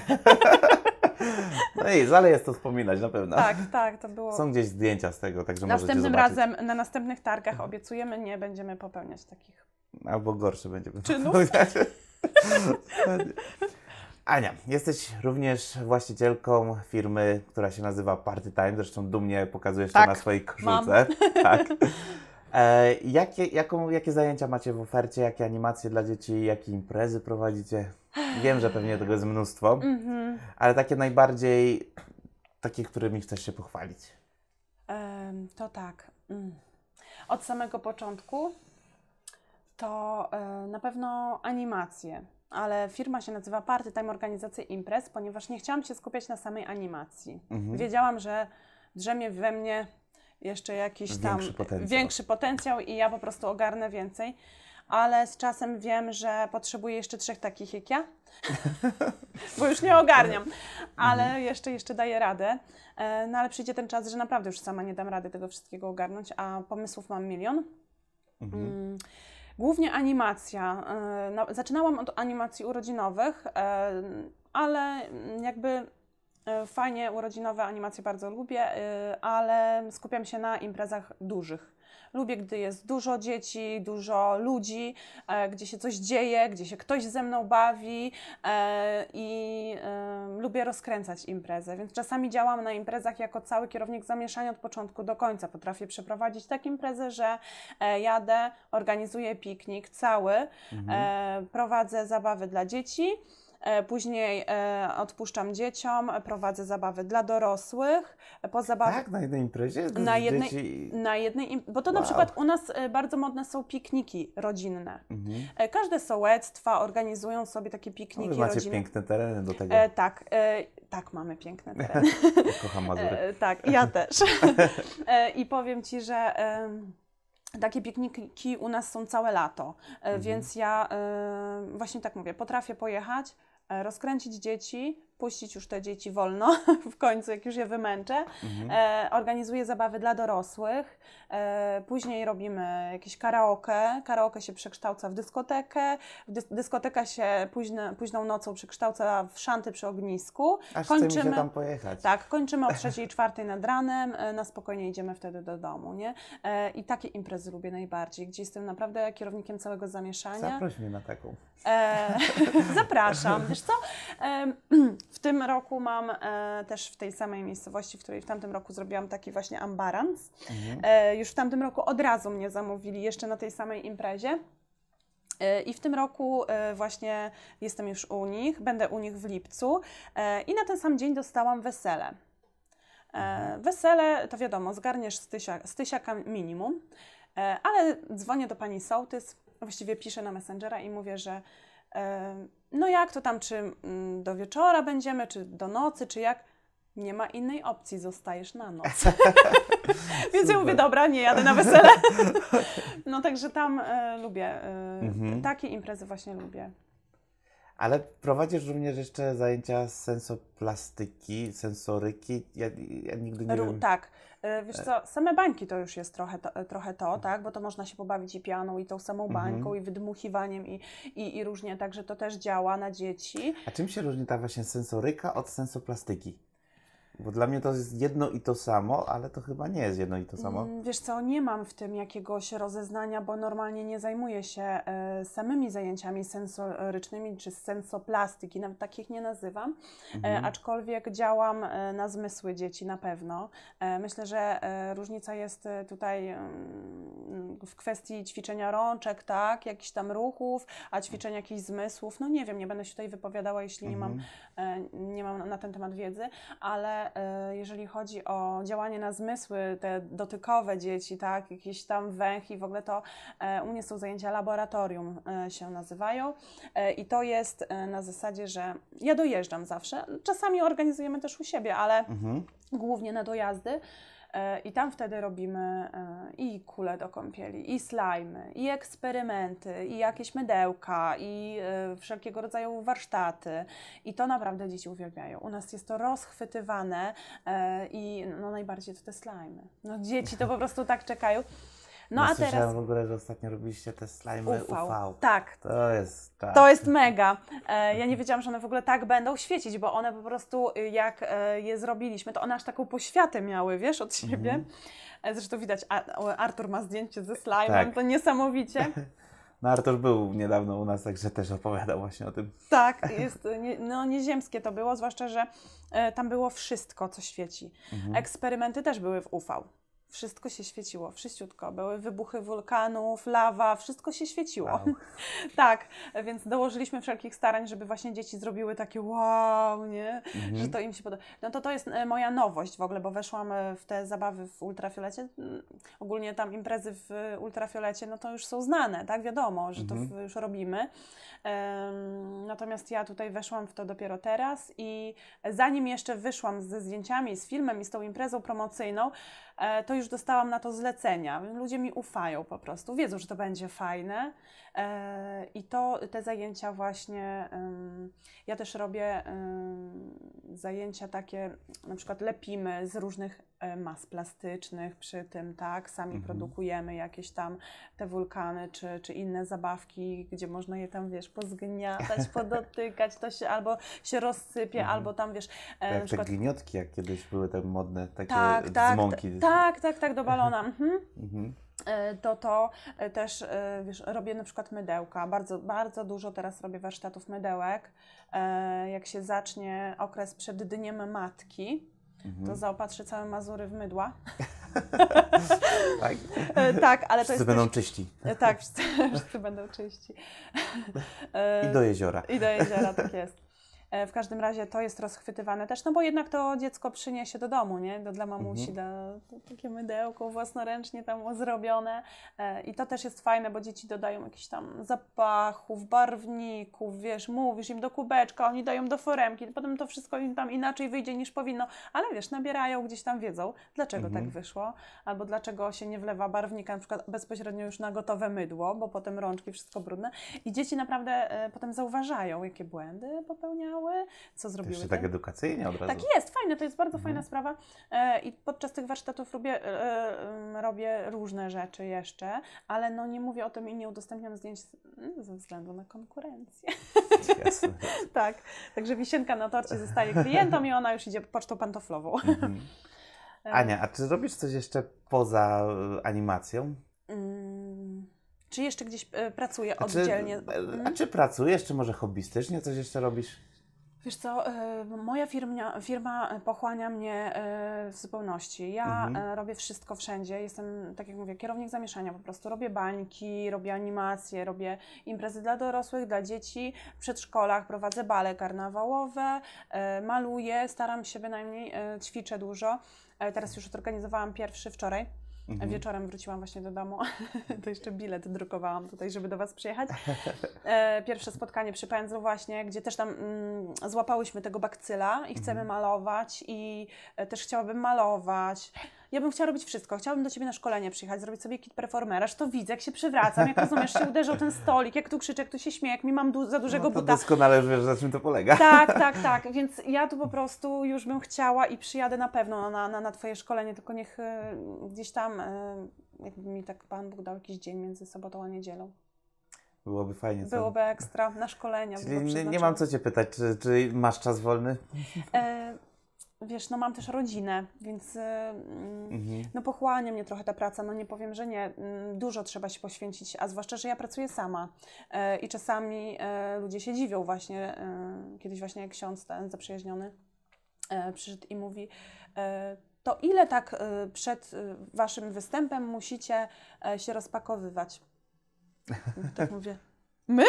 No i zaleje jest to wspominać na pewno. Tak, tak, to było. Są gdzieś zdjęcia z tego, także Następnym razem, na następnych targach obiecujemy, nie będziemy popełniać takich. Albo gorsze będziemy czynów. Popełniać. Ania, jesteś również właścicielką firmy, która się nazywa Party Time, zresztą dumnie pokazujesz tak, to na swojej koszulce. Mam. Tak. E, jakie, jaką, jakie zajęcia macie w ofercie, jakie animacje dla dzieci, jakie imprezy prowadzicie? Wiem, że pewnie tego jest mnóstwo, mm-hmm. ale takie najbardziej, takie, którymi chcesz się pochwalić. to tak. Mm. Od samego początku to e, na pewno animacje, ale firma się nazywa Party Time Organizacja Imprez, ponieważ nie chciałam się skupiać na samej animacji. Mhm. Wiedziałam, że drzemie we mnie jeszcze jakiś tam większy potencjał. większy potencjał i ja po prostu ogarnę więcej. Ale z czasem wiem, że potrzebuję jeszcze trzech takich jak ja, bo już nie ogarniam, ale mhm. jeszcze, jeszcze daję radę. E, no ale przyjdzie ten czas, że naprawdę już sama nie dam rady tego wszystkiego ogarnąć, a pomysłów mam milion. Mhm. Mm. Głównie animacja. E, no, zaczynałam od animacji urodzinowych, e, ale jakby E, fajnie, urodzinowe animacje bardzo lubię, e, ale skupiam się na imprezach dużych. Lubię, gdy jest dużo dzieci, dużo ludzi, e, gdzie się coś dzieje, gdzie się ktoś ze mną bawi i lubię rozkręcać imprezę. Więc czasami działam na imprezach jako cały kierownik zamieszania od początku do końca. Potrafię przeprowadzić taką imprezę, że jadę, organizuję piknik cały, mhm. prowadzę zabawy dla dzieci E, później e, odpuszczam dzieciom, prowadzę zabawy dla dorosłych. E, po zabawach, tak, na jednej imprezie? Na jednej, dzieci... na jednej, bo to wow. na przykład u nas bardzo modne są pikniki rodzinne. Mhm. Każde sołectwa organizują sobie takie pikniki rodzinne. No, macie rodzinne. piękne tereny do tego. tak, tak, mamy piękne tereny. Kocham Mazurę. tak, ja też. I powiem Ci, że... Takie pikniki u nas są całe lato, mhm. więc ja y, właśnie tak mówię, potrafię pojechać, E, rozkręcić dzieci, puścić już te dzieci wolno w końcu, jak już je wymęczę. Mhm. E, organizuję zabawy dla dorosłych. E, później robimy jakieś karaoke. Karaoke się przekształca w dyskotekę. Dys dyskoteka się późne, późną nocą przekształca w szanty przy ognisku. Aż kończymy, tam pojechać. Tak, kończymy o trzeciej, czwartej nad ranem. E, na spokojnie idziemy wtedy do domu, nie? E, I takie imprezy lubię najbardziej, gdzie jestem naprawdę kierownikiem całego zamieszania. Zaproś mnie na taką. E, zapraszam. Wiesz co? W tym roku mam e, też w tej samej miejscowości, w której w tamtym roku zrobiłam taki właśnie ambarans. Mhm. E, już w tamtym roku od razu mnie zamówili, jeszcze na tej samej imprezie. E, I w tym roku e, właśnie jestem już u nich, będę u nich w lipcu e, i na ten sam dzień dostałam wesele. Mhm. Wesele to wiadomo, zgarniesz z, tysia, z tysiaka minimum, ale dzwonię do pani Sołtys, właściwie piszę na Messengera i mówię, że no jak to tam, czy mm, do wieczora będziemy, czy do nocy, czy jak. Nie ma innej opcji, zostajesz na noc. Więc ja mówię, dobra, nie jadę na wesele. no także tam y, lubię. Y, mhm. Takie imprezy właśnie lubię. Ale prowadzisz również jeszcze zajęcia sensoplastyki, sensoryki. Ja, ja nigdy nie Ru, wiem. Tak. E, wiesz e. co, same bańki to już jest trochę to, e, trochę to tak? Bo to można się pobawić i pianą, i tą samą mhm. bańką, mm-hmm. i wydmuchiwaniem, i, i, i różnie. Także to też działa na dzieci. A czym się różni ta właśnie sensoryka od sensoplastyki? Bo dla mnie to jest jedno i to samo, ale to chyba nie jest jedno i to samo. Mm, wiesz co, nie mam w tym jakiegoś rozeznania, bo normalnie nie zajmuję się e, samymi zajęciami sensorycznymi czy sensoplastyki, nawet takich nie nazywam, e, mhm. aczkolwiek działam e, na zmysły dzieci na pewno. myślę, że różnica jest tutaj mm, w kwestii ćwiczenia rączek, tak, jakichś tam ruchów, a ćwiczenia jakichś zmysłów, no nie wiem, nie będę się tutaj wypowiadała, jeśli mhm. nie, mam, mhm. nie mam na ten temat wiedzy, ale E, jeżeli chodzi o działanie na zmysły, te dotykowe dzieci, tak, jakieś tam węchy, w ogóle to e, u mnie są zajęcia laboratorium e, się nazywają i to jest na zasadzie, że ja dojeżdżam zawsze. Czasami organizujemy też u siebie, ale mhm. głównie na dojazdy. E, I tam wtedy robimy e, i kule do kąpieli, i slajmy, i eksperymenty, i jakieś mydełka, i e, wszelkiego rodzaju warsztaty. I to naprawdę dzieci uwielbiają. U nas jest to rozchwytywane i no najbardziej to te slajmy. No dzieci to po prostu tak czekają. No ja a teraz. w ogóle, że ostatnio robiliście te slime UV. UV. Tak. To jest tak. To jest mega. E, ja nie wiedziałam, że one w ogóle tak będą świecić, bo one po prostu y, jak e, je zrobiliśmy, to one aż taką poświatę miały, wiesz, od mhm. siebie. Mhm. Zresztą widać, Artur ma zdjęcie ze slajmem, tak. to niesamowicie. No Artur był niedawno u nas, także też opowiadał właśnie o tym. Tak, jest, no nieziemskie to było, zwłaszcza, że tam było wszystko, co świeci. Mhm. Eksperymenty też były w UV wszystko się świeciło, wszyściutko. Były wybuchy wulkanów, lawa, wszystko się świeciło. Wow. tak, więc dołożyliśmy wszelkich starań, żeby właśnie dzieci zrobiły takie wow, nie? Mhm. Że to im się podoba. No to to jest e, moja nowość w ogóle, bo weszłam e, w te zabawy w ultrafiolecie. Mm, ogólnie tam imprezy w e, ultrafiolecie, no to już są znane, tak? Wiadomo, że mhm. to już robimy. Um, natomiast ja tutaj weszłam w to dopiero teraz i zanim jeszcze wyszłam ze zdjęciami, z filmem i z tą imprezą promocyjną, E, to już dostałam na to zlecenia. Ludzie mi ufają po prostu, wiedzą, że to będzie fajne E, I to te zajęcia właśnie, ja też robię zajęcia takie, na przykład lepimy z różnych e, mas plastycznych przy tym, tak? Sami mhm. produkujemy jakieś tam te wulkany czy, czy inne zabawki, gdzie można je tam, wiesz, pozgniatać, podotykać, to się albo się rozsypie, mhm. albo tam, wiesz... E, tak, na przykład... te gniotki, jak kiedyś były te modne, takie tak, tak, Tak, tak, tak, do balona. Mhm. mhm. E, to to e, też, e, wiesz, robię na przykład mydełka. Bardzo, bardzo dużo teraz robię warsztatów mydełek. Jak się zacznie okres przed Dniem Matki, mhm. to zaopatrzę całe Mazury w mydła. tak? tak, ale wszyscy to jest. będą też... czyści. Tak, wszyscy, wszyscy będą czyści. I do jeziora. I do jeziora, tak jest. E, w każdym razie to jest rozchwytywane też, no bo jednak to dziecko przyniesie do domu, nie? Do, dla mamusi, mhm. do, do, takie mydełko własnoręcznie tam zrobione. E, I to też jest fajne, bo dzieci dodają jakichś tam zapachów, barwników, wiesz, mówisz im do kubeczka, oni dają do foremki, potem to wszystko im tam inaczej wyjdzie niż powinno, ale wiesz, nabierają, gdzieś tam wiedzą, dlaczego tak mhm. tak wyszło, albo dlaczego się nie wlewa barwnika na przykład bezpośrednio już na gotowe mydło, bo potem rączki, wszystko brudne. I dzieci naprawdę e, potem zauważają, jakie błędy popełniały szkoły, co zrobiły. Jeszcze tak edukacyjnie od razu. Tak jest, fajne, to jest bardzo mhm. fajna sprawa e, i podczas tych warsztatów robię, e, e, robię różne rzeczy jeszcze, ale no nie mówię o tym i nie udostępniam zdjęć mm, ze względu na konkurencję. Jasne. tak, także wisienka na torcie zostaje klientom i ona już idzie pocztą pantoflową. Mhm. Ania, a czy robisz coś jeszcze poza animacją? Mm, czy jeszcze gdzieś pracuję oddzielnie? A czy, a mm. czy pracujesz, czy może hobbystycznie coś jeszcze robisz? Wiesz co, e, moja firmia, firma pochłania mnie e, w zupełności. Ja mhm. E, robię wszystko wszędzie. Jestem, tak jak mówię, kierownik zamieszania po prostu. Robię bańki, robię animacje, robię imprezy dla dorosłych, dla dzieci, w przedszkolach, prowadzę bale karnawałowe, maluję, staram się bynajmniej, ćwiczę dużo. Teraz już zorganizowałam pierwszy wczoraj Mhm. Wieczorem wróciłam właśnie do domu, to jeszcze bilet drukowałam tutaj, żeby do Was przyjechać. E, pierwsze spotkanie przy pędzlu właśnie, gdzie też tam mm, złapałyśmy tego bakcyla i chcemy mhm. malować i e, też chciałabym malować ja bym chciała robić wszystko. Chciałabym do Ciebie na szkolenie przyjechać, zrobić sobie kit performera, to widzę, jak się przewracam, jak rozumiesz, się uderzę o ten stolik, jak tu krzyczę, jak tu się śmieję, jak mi mam du za dużego no, to buta. doskonale wiesz, na czym to polega. Tak, tak, tak, więc ja tu po prostu już bym chciała i przyjadę na pewno na, na, na Twoje szkolenie, tylko niech y, gdzieś tam, y, jakby mi tak Pan Bóg dał jakiś dzień między sobotą a niedzielą. Byłoby fajnie. Co? Byłoby ekstra na szkolenia. Czyli nie, nie, mam co Cię pytać, czy, czy masz czas wolny? E, wiesz, no mam też rodzinę, więc y, mm, mhm. no pochłania mnie trochę ta praca, no nie powiem, że nie, mm, dużo trzeba się poświęcić, a zwłaszcza, że ja pracuję sama y, i czasami y, ludzie się dziwią właśnie, kiedyś właśnie ksiądz ten zaprzyjaźniony przyszedł i mówi, to ile tak przed waszym występem musicie się rozpakowywać? Tak mówię, my?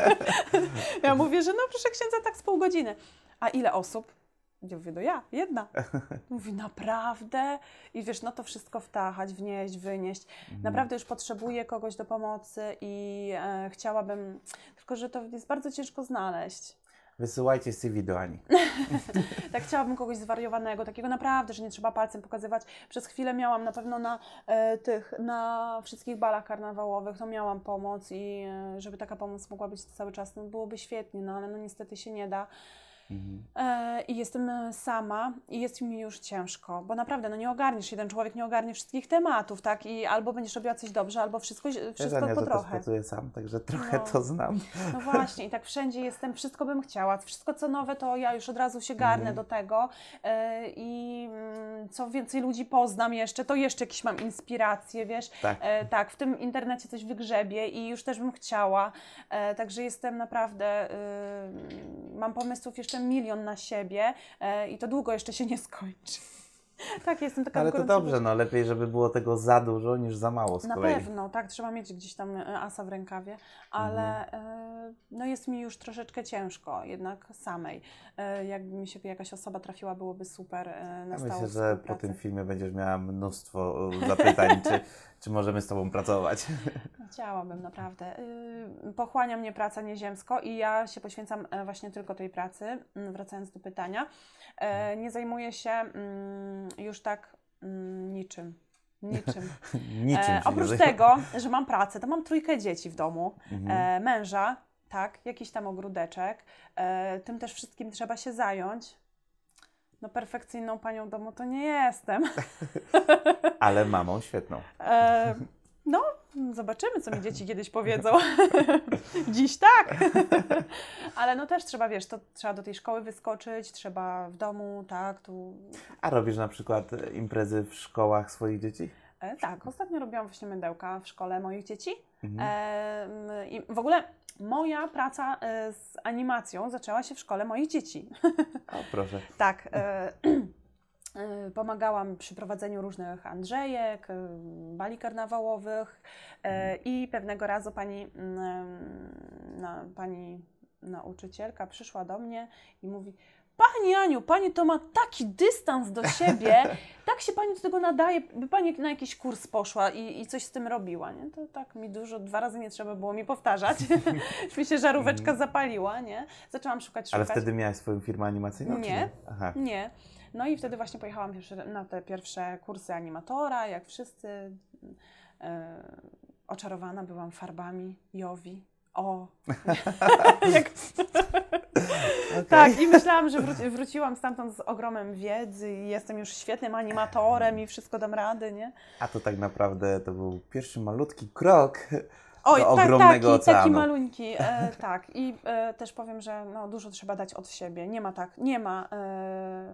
ja mówię, że no proszę księdza tak z pół godziny. A ile osób? Ja mówię, no ja, jedna. Mówi, naprawdę? I wiesz, no to wszystko wtachać, wnieść, wynieść. Mhm. Naprawdę już potrzebuję kogoś do pomocy i e, chciałabym, tylko że to jest bardzo ciężko znaleźć. Wysyłajcie CV do Ani. tak, chciałabym kogoś zwariowanego, takiego naprawdę, że nie trzeba palcem pokazywać. Przez chwilę miałam na pewno na e, tych, na wszystkich balach karnawałowych, to miałam pomoc i e, żeby taka pomoc mogła być cały czas, no byłoby świetnie, no ale no niestety się nie da. Mhm. E, I jestem e, sama i jest mi już ciężko, bo naprawdę no nie ogarniesz, jeden człowiek nie ogarnie wszystkich tematów, tak? I albo będziesz robiła coś dobrze, albo wszystko, wszystko ja po trochę. ja pracuję sam, także trochę no. to znam. No właśnie i tak wszędzie jestem, wszystko bym chciała, wszystko co nowe to ja już od razu się garnę mhm. do tego e, i mm, co więcej ludzi poznam jeszcze, to jeszcze jakieś mam inspiracje, wiesz? Tak. tak, w tym internecie coś wygrzebię i już też bym chciała, także jestem naprawdę, y, mam pomysłów jeszcze jeszcze milion na siebie e, i to długo jeszcze się nie skończy. Tak, jestem taka Ale to dobrze, no lepiej, żeby było tego za dużo niż za mało z Na kolei. pewno, tak, trzeba mieć gdzieś tam e, asa w rękawie, ale mhm. E, no jest mi już troszeczkę ciężko jednak samej. Jakby mi się jakaś osoba trafiła, byłoby super na ja Myślę, że po tym filmie będziesz miała mnóstwo zapytań, czy czy możemy z Tobą pracować? Chciałabym, naprawdę. Y, pochłania mnie praca nieziemsko i ja się poświęcam e, właśnie tylko tej pracy, mm, wracając do pytania. E, mhm. Nie zajmuję się mm, już tak mm, niczym. Niczym. niczym e, oprócz tego, że mam pracę, to mam trójkę dzieci w domu, mhm. E, męża, tak, jakiś tam ogródeczek. tym też wszystkim trzeba się zająć no perfekcyjną panią domu to nie jestem. Ale mamą świetną. E, no, zobaczymy, co mi dzieci kiedyś powiedzą. Dziś tak. Ale no też trzeba, wiesz, to trzeba do tej szkoły wyskoczyć, trzeba w domu, tak, tu... A robisz na przykład imprezy w szkołach swoich dzieci? E, tak, ostatnio robiłam właśnie mydełka w szkole moich dzieci. Mhm. E, w ogóle moja praca e, z animacją zaczęła się w szkole moich dzieci. O, proszę. tak. E, e, pomagałam przy prowadzeniu różnych Andrzejek, bali karnawałowych mhm. i pewnego razu pani, mm, pani nauczycielka przyszła do mnie i mówi: Pani Aniu, Pani to ma taki dystans do siebie, tak się Pani do tego nadaje, by Pani na jakiś kurs poszła i, i coś z tym robiła, nie? To tak mi dużo, dwa razy nie trzeba było mi powtarzać, już mi się żaróweczka mhm. zapaliła, nie? Zaczęłam szukać, szukać. Ale wtedy miałaś swoją firmę animacyjną? Nie, Aha. nie. No i wtedy właśnie pojechałam na te pierwsze kursy animatora, jak wszyscy. Yy, oczarowana byłam farbami Jowi o. Jak... okay. Tak, i myślałam, że wróci, wróciłam stamtąd z ogromem wiedzy i jestem już świetnym animatorem i wszystko dam rady, nie? A to tak naprawdę to był pierwszy malutki krok Oj, do tak, tak, ogromnego tak, oceanu. taki maluńki, e, tak. I e, też powiem, że no, dużo trzeba dać od siebie. Nie ma tak, nie ma e,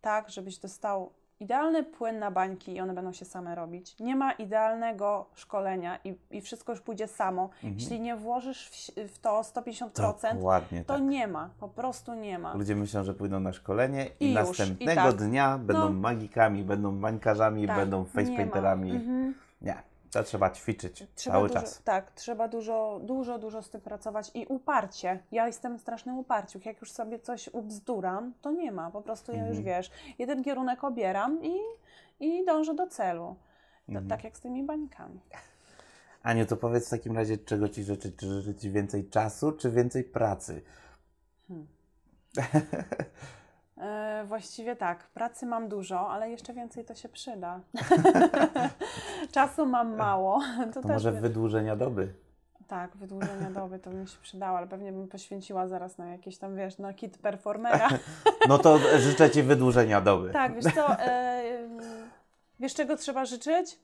tak, żebyś dostał idealny płyn na bańki i one będą się same robić. Nie ma idealnego szkolenia i, i wszystko już pójdzie samo. Mhm. Jeśli nie włożysz w, w to 150%, Dokładnie to tak. nie ma, po prostu nie ma. Ludzie myślą, że pójdą na szkolenie i, i następnego i tak. dnia będą no. magikami, będą bańkarzami, tak, będą facepainterami. Nie. Mhm. nie. To trzeba ćwiczyć trzeba cały dużo, czas. Tak, trzeba dużo, dużo, dużo z tym pracować i uparcie. Ja jestem straszny uparciu. Jak już sobie coś ubzduram, to nie ma. Po prostu ja już mhm. wiesz, jeden kierunek obieram i, i dążę do celu. To, mm. Tak jak z tymi bańkami. Aniu, to powiedz w takim razie, czego Ci życzyć? Czy życzyć więcej czasu, czy więcej pracy? Hmm. E, właściwie tak, pracy mam dużo, ale jeszcze więcej to się przyda. Czasu mam mało. To, to może by... wydłużenia doby. Tak, wydłużenia doby to mi się przydało, ale pewnie bym poświęciła zaraz na jakieś tam, wiesz, na kit performera. No to życzę Ci wydłużenia doby. Tak, wiesz co, e, wiesz czego trzeba życzyć?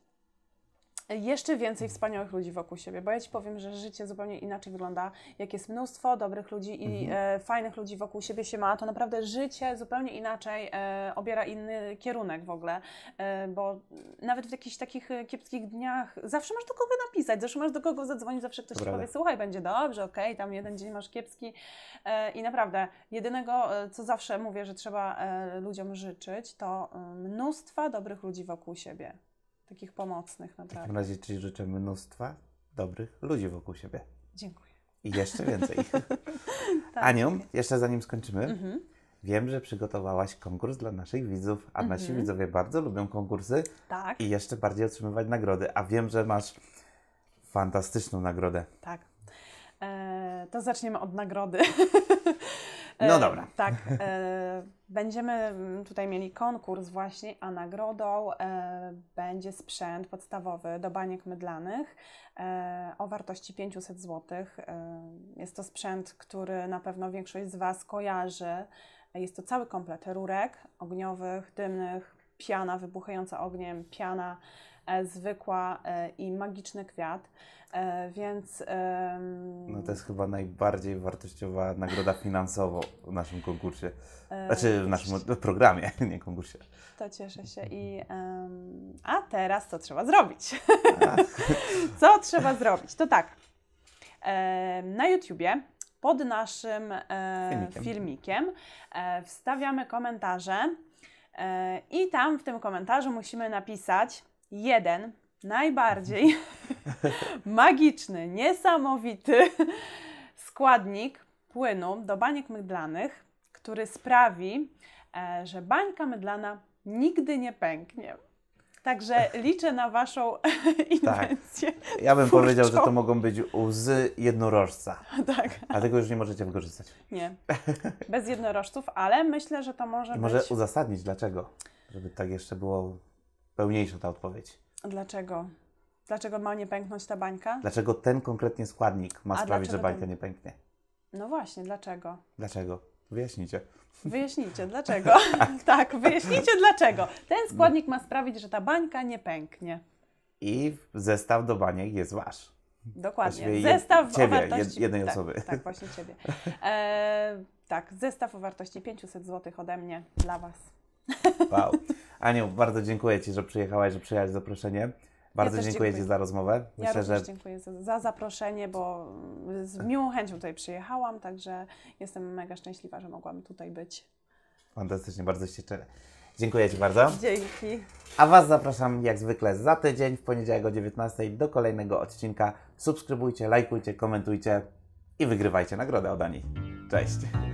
jeszcze więcej wspaniałych ludzi wokół siebie, bo ja Ci powiem, że życie zupełnie inaczej wygląda, jak jest mnóstwo dobrych ludzi i mhm. e, fajnych ludzi wokół siebie się ma, to naprawdę życie zupełnie inaczej e, obiera inny kierunek w ogóle, e, bo nawet w jakichś takich e, kiepskich dniach zawsze masz do kogo napisać, zawsze masz do kogo zadzwonić, zawsze ktoś Ci powie, słuchaj, będzie dobrze, okej, okay, tam jeden dzień masz kiepski e, i naprawdę jedynego, e, co zawsze mówię, że trzeba ludziom życzyć, to mnóstwa dobrych ludzi wokół siebie takich pomocnych naprawdę. W takim razie Ci życzę mnóstwa dobrych ludzi wokół siebie. Dziękuję. I jeszcze więcej. tak, Aniu, jeszcze zanim skończymy, mhm. wiem, że przygotowałaś konkurs dla naszych widzów, a nasi mhm. widzowie bardzo lubią konkursy tak. i jeszcze bardziej otrzymywać nagrody, a wiem, że masz fantastyczną nagrodę. Tak. Eee, to zaczniemy od nagrody. No dobra. tak. E, będziemy mm, tutaj mieli konkurs właśnie, a nagrodą e, będzie sprzęt podstawowy do baniek mydlanych e, o wartości 500 zł. Jest to sprzęt, który na pewno większość z Was kojarzy. Jest to cały komplet rurek ogniowych, dymnych, piana wybuchająca ogniem, piana e, zwykła e, i magiczny kwiat, e, więc... No to jest chyba najbardziej wartościowa nagroda finansowa w naszym konkursie, znaczy w naszym programie, nie konkursie. To cieszę się i... A teraz co trzeba zrobić? co trzeba zrobić? To tak, na YouTubie pod naszym filmikiem, filmikiem wstawiamy komentarze E, I tam w tym komentarzu musimy napisać jeden najbardziej magiczny, niesamowity składnik płynu do baniek mydlanych, który sprawi, e, że bańka mydlana nigdy nie pęknie. Także liczę na Waszą inwencję. Tak. Ja bym twórczą. powiedział, że to mogą być łzy jednorożca. Tak. A tego już nie możecie wykorzystać. Nie. Bez jednorożców, ale myślę, że to może I Może uzasadnić dlaczego, żeby tak jeszcze było pełniejsza ta odpowiedź. Dlaczego? Dlaczego ma nie pęknąć ta bańka? Dlaczego ten konkretnie składnik ma A sprawić, że bańka ten... nie pęknie? No właśnie, dlaczego? Dlaczego? Wyjaśnijcie. Wyjaśnijcie dlaczego. tak, wyjaśnijcie dlaczego. Ten składnik ma sprawić, że ta bańka nie pęknie. I zestaw do baniek jest wasz. Dokładnie. Właściwie zestaw jed, ciebie, o wartości... jednej tak, osoby. Tak, tak właśnie ciebie. E, tak, zestaw o wartości 500 zł ode mnie dla was. Wow. Aniu, bardzo dziękuję Ci, że przyjechałaś, że przyjęłaś zaproszenie. Bardzo ja dziękuję, dziękuję, Ci za rozmowę. Myślę, ja również że... dziękuję za, za, zaproszenie, bo z tak. miłą chęcią tutaj przyjechałam, także jestem mega szczęśliwa, że mogłam tutaj być. Fantastycznie, bardzo się cieszę. Dziękuję Ci bardzo. Dzięki. A Was zapraszam jak zwykle za tydzień w poniedziałek o 19 do kolejnego odcinka. Subskrybujcie, lajkujcie, komentujcie i wygrywajcie nagrodę od Ani. Cześć.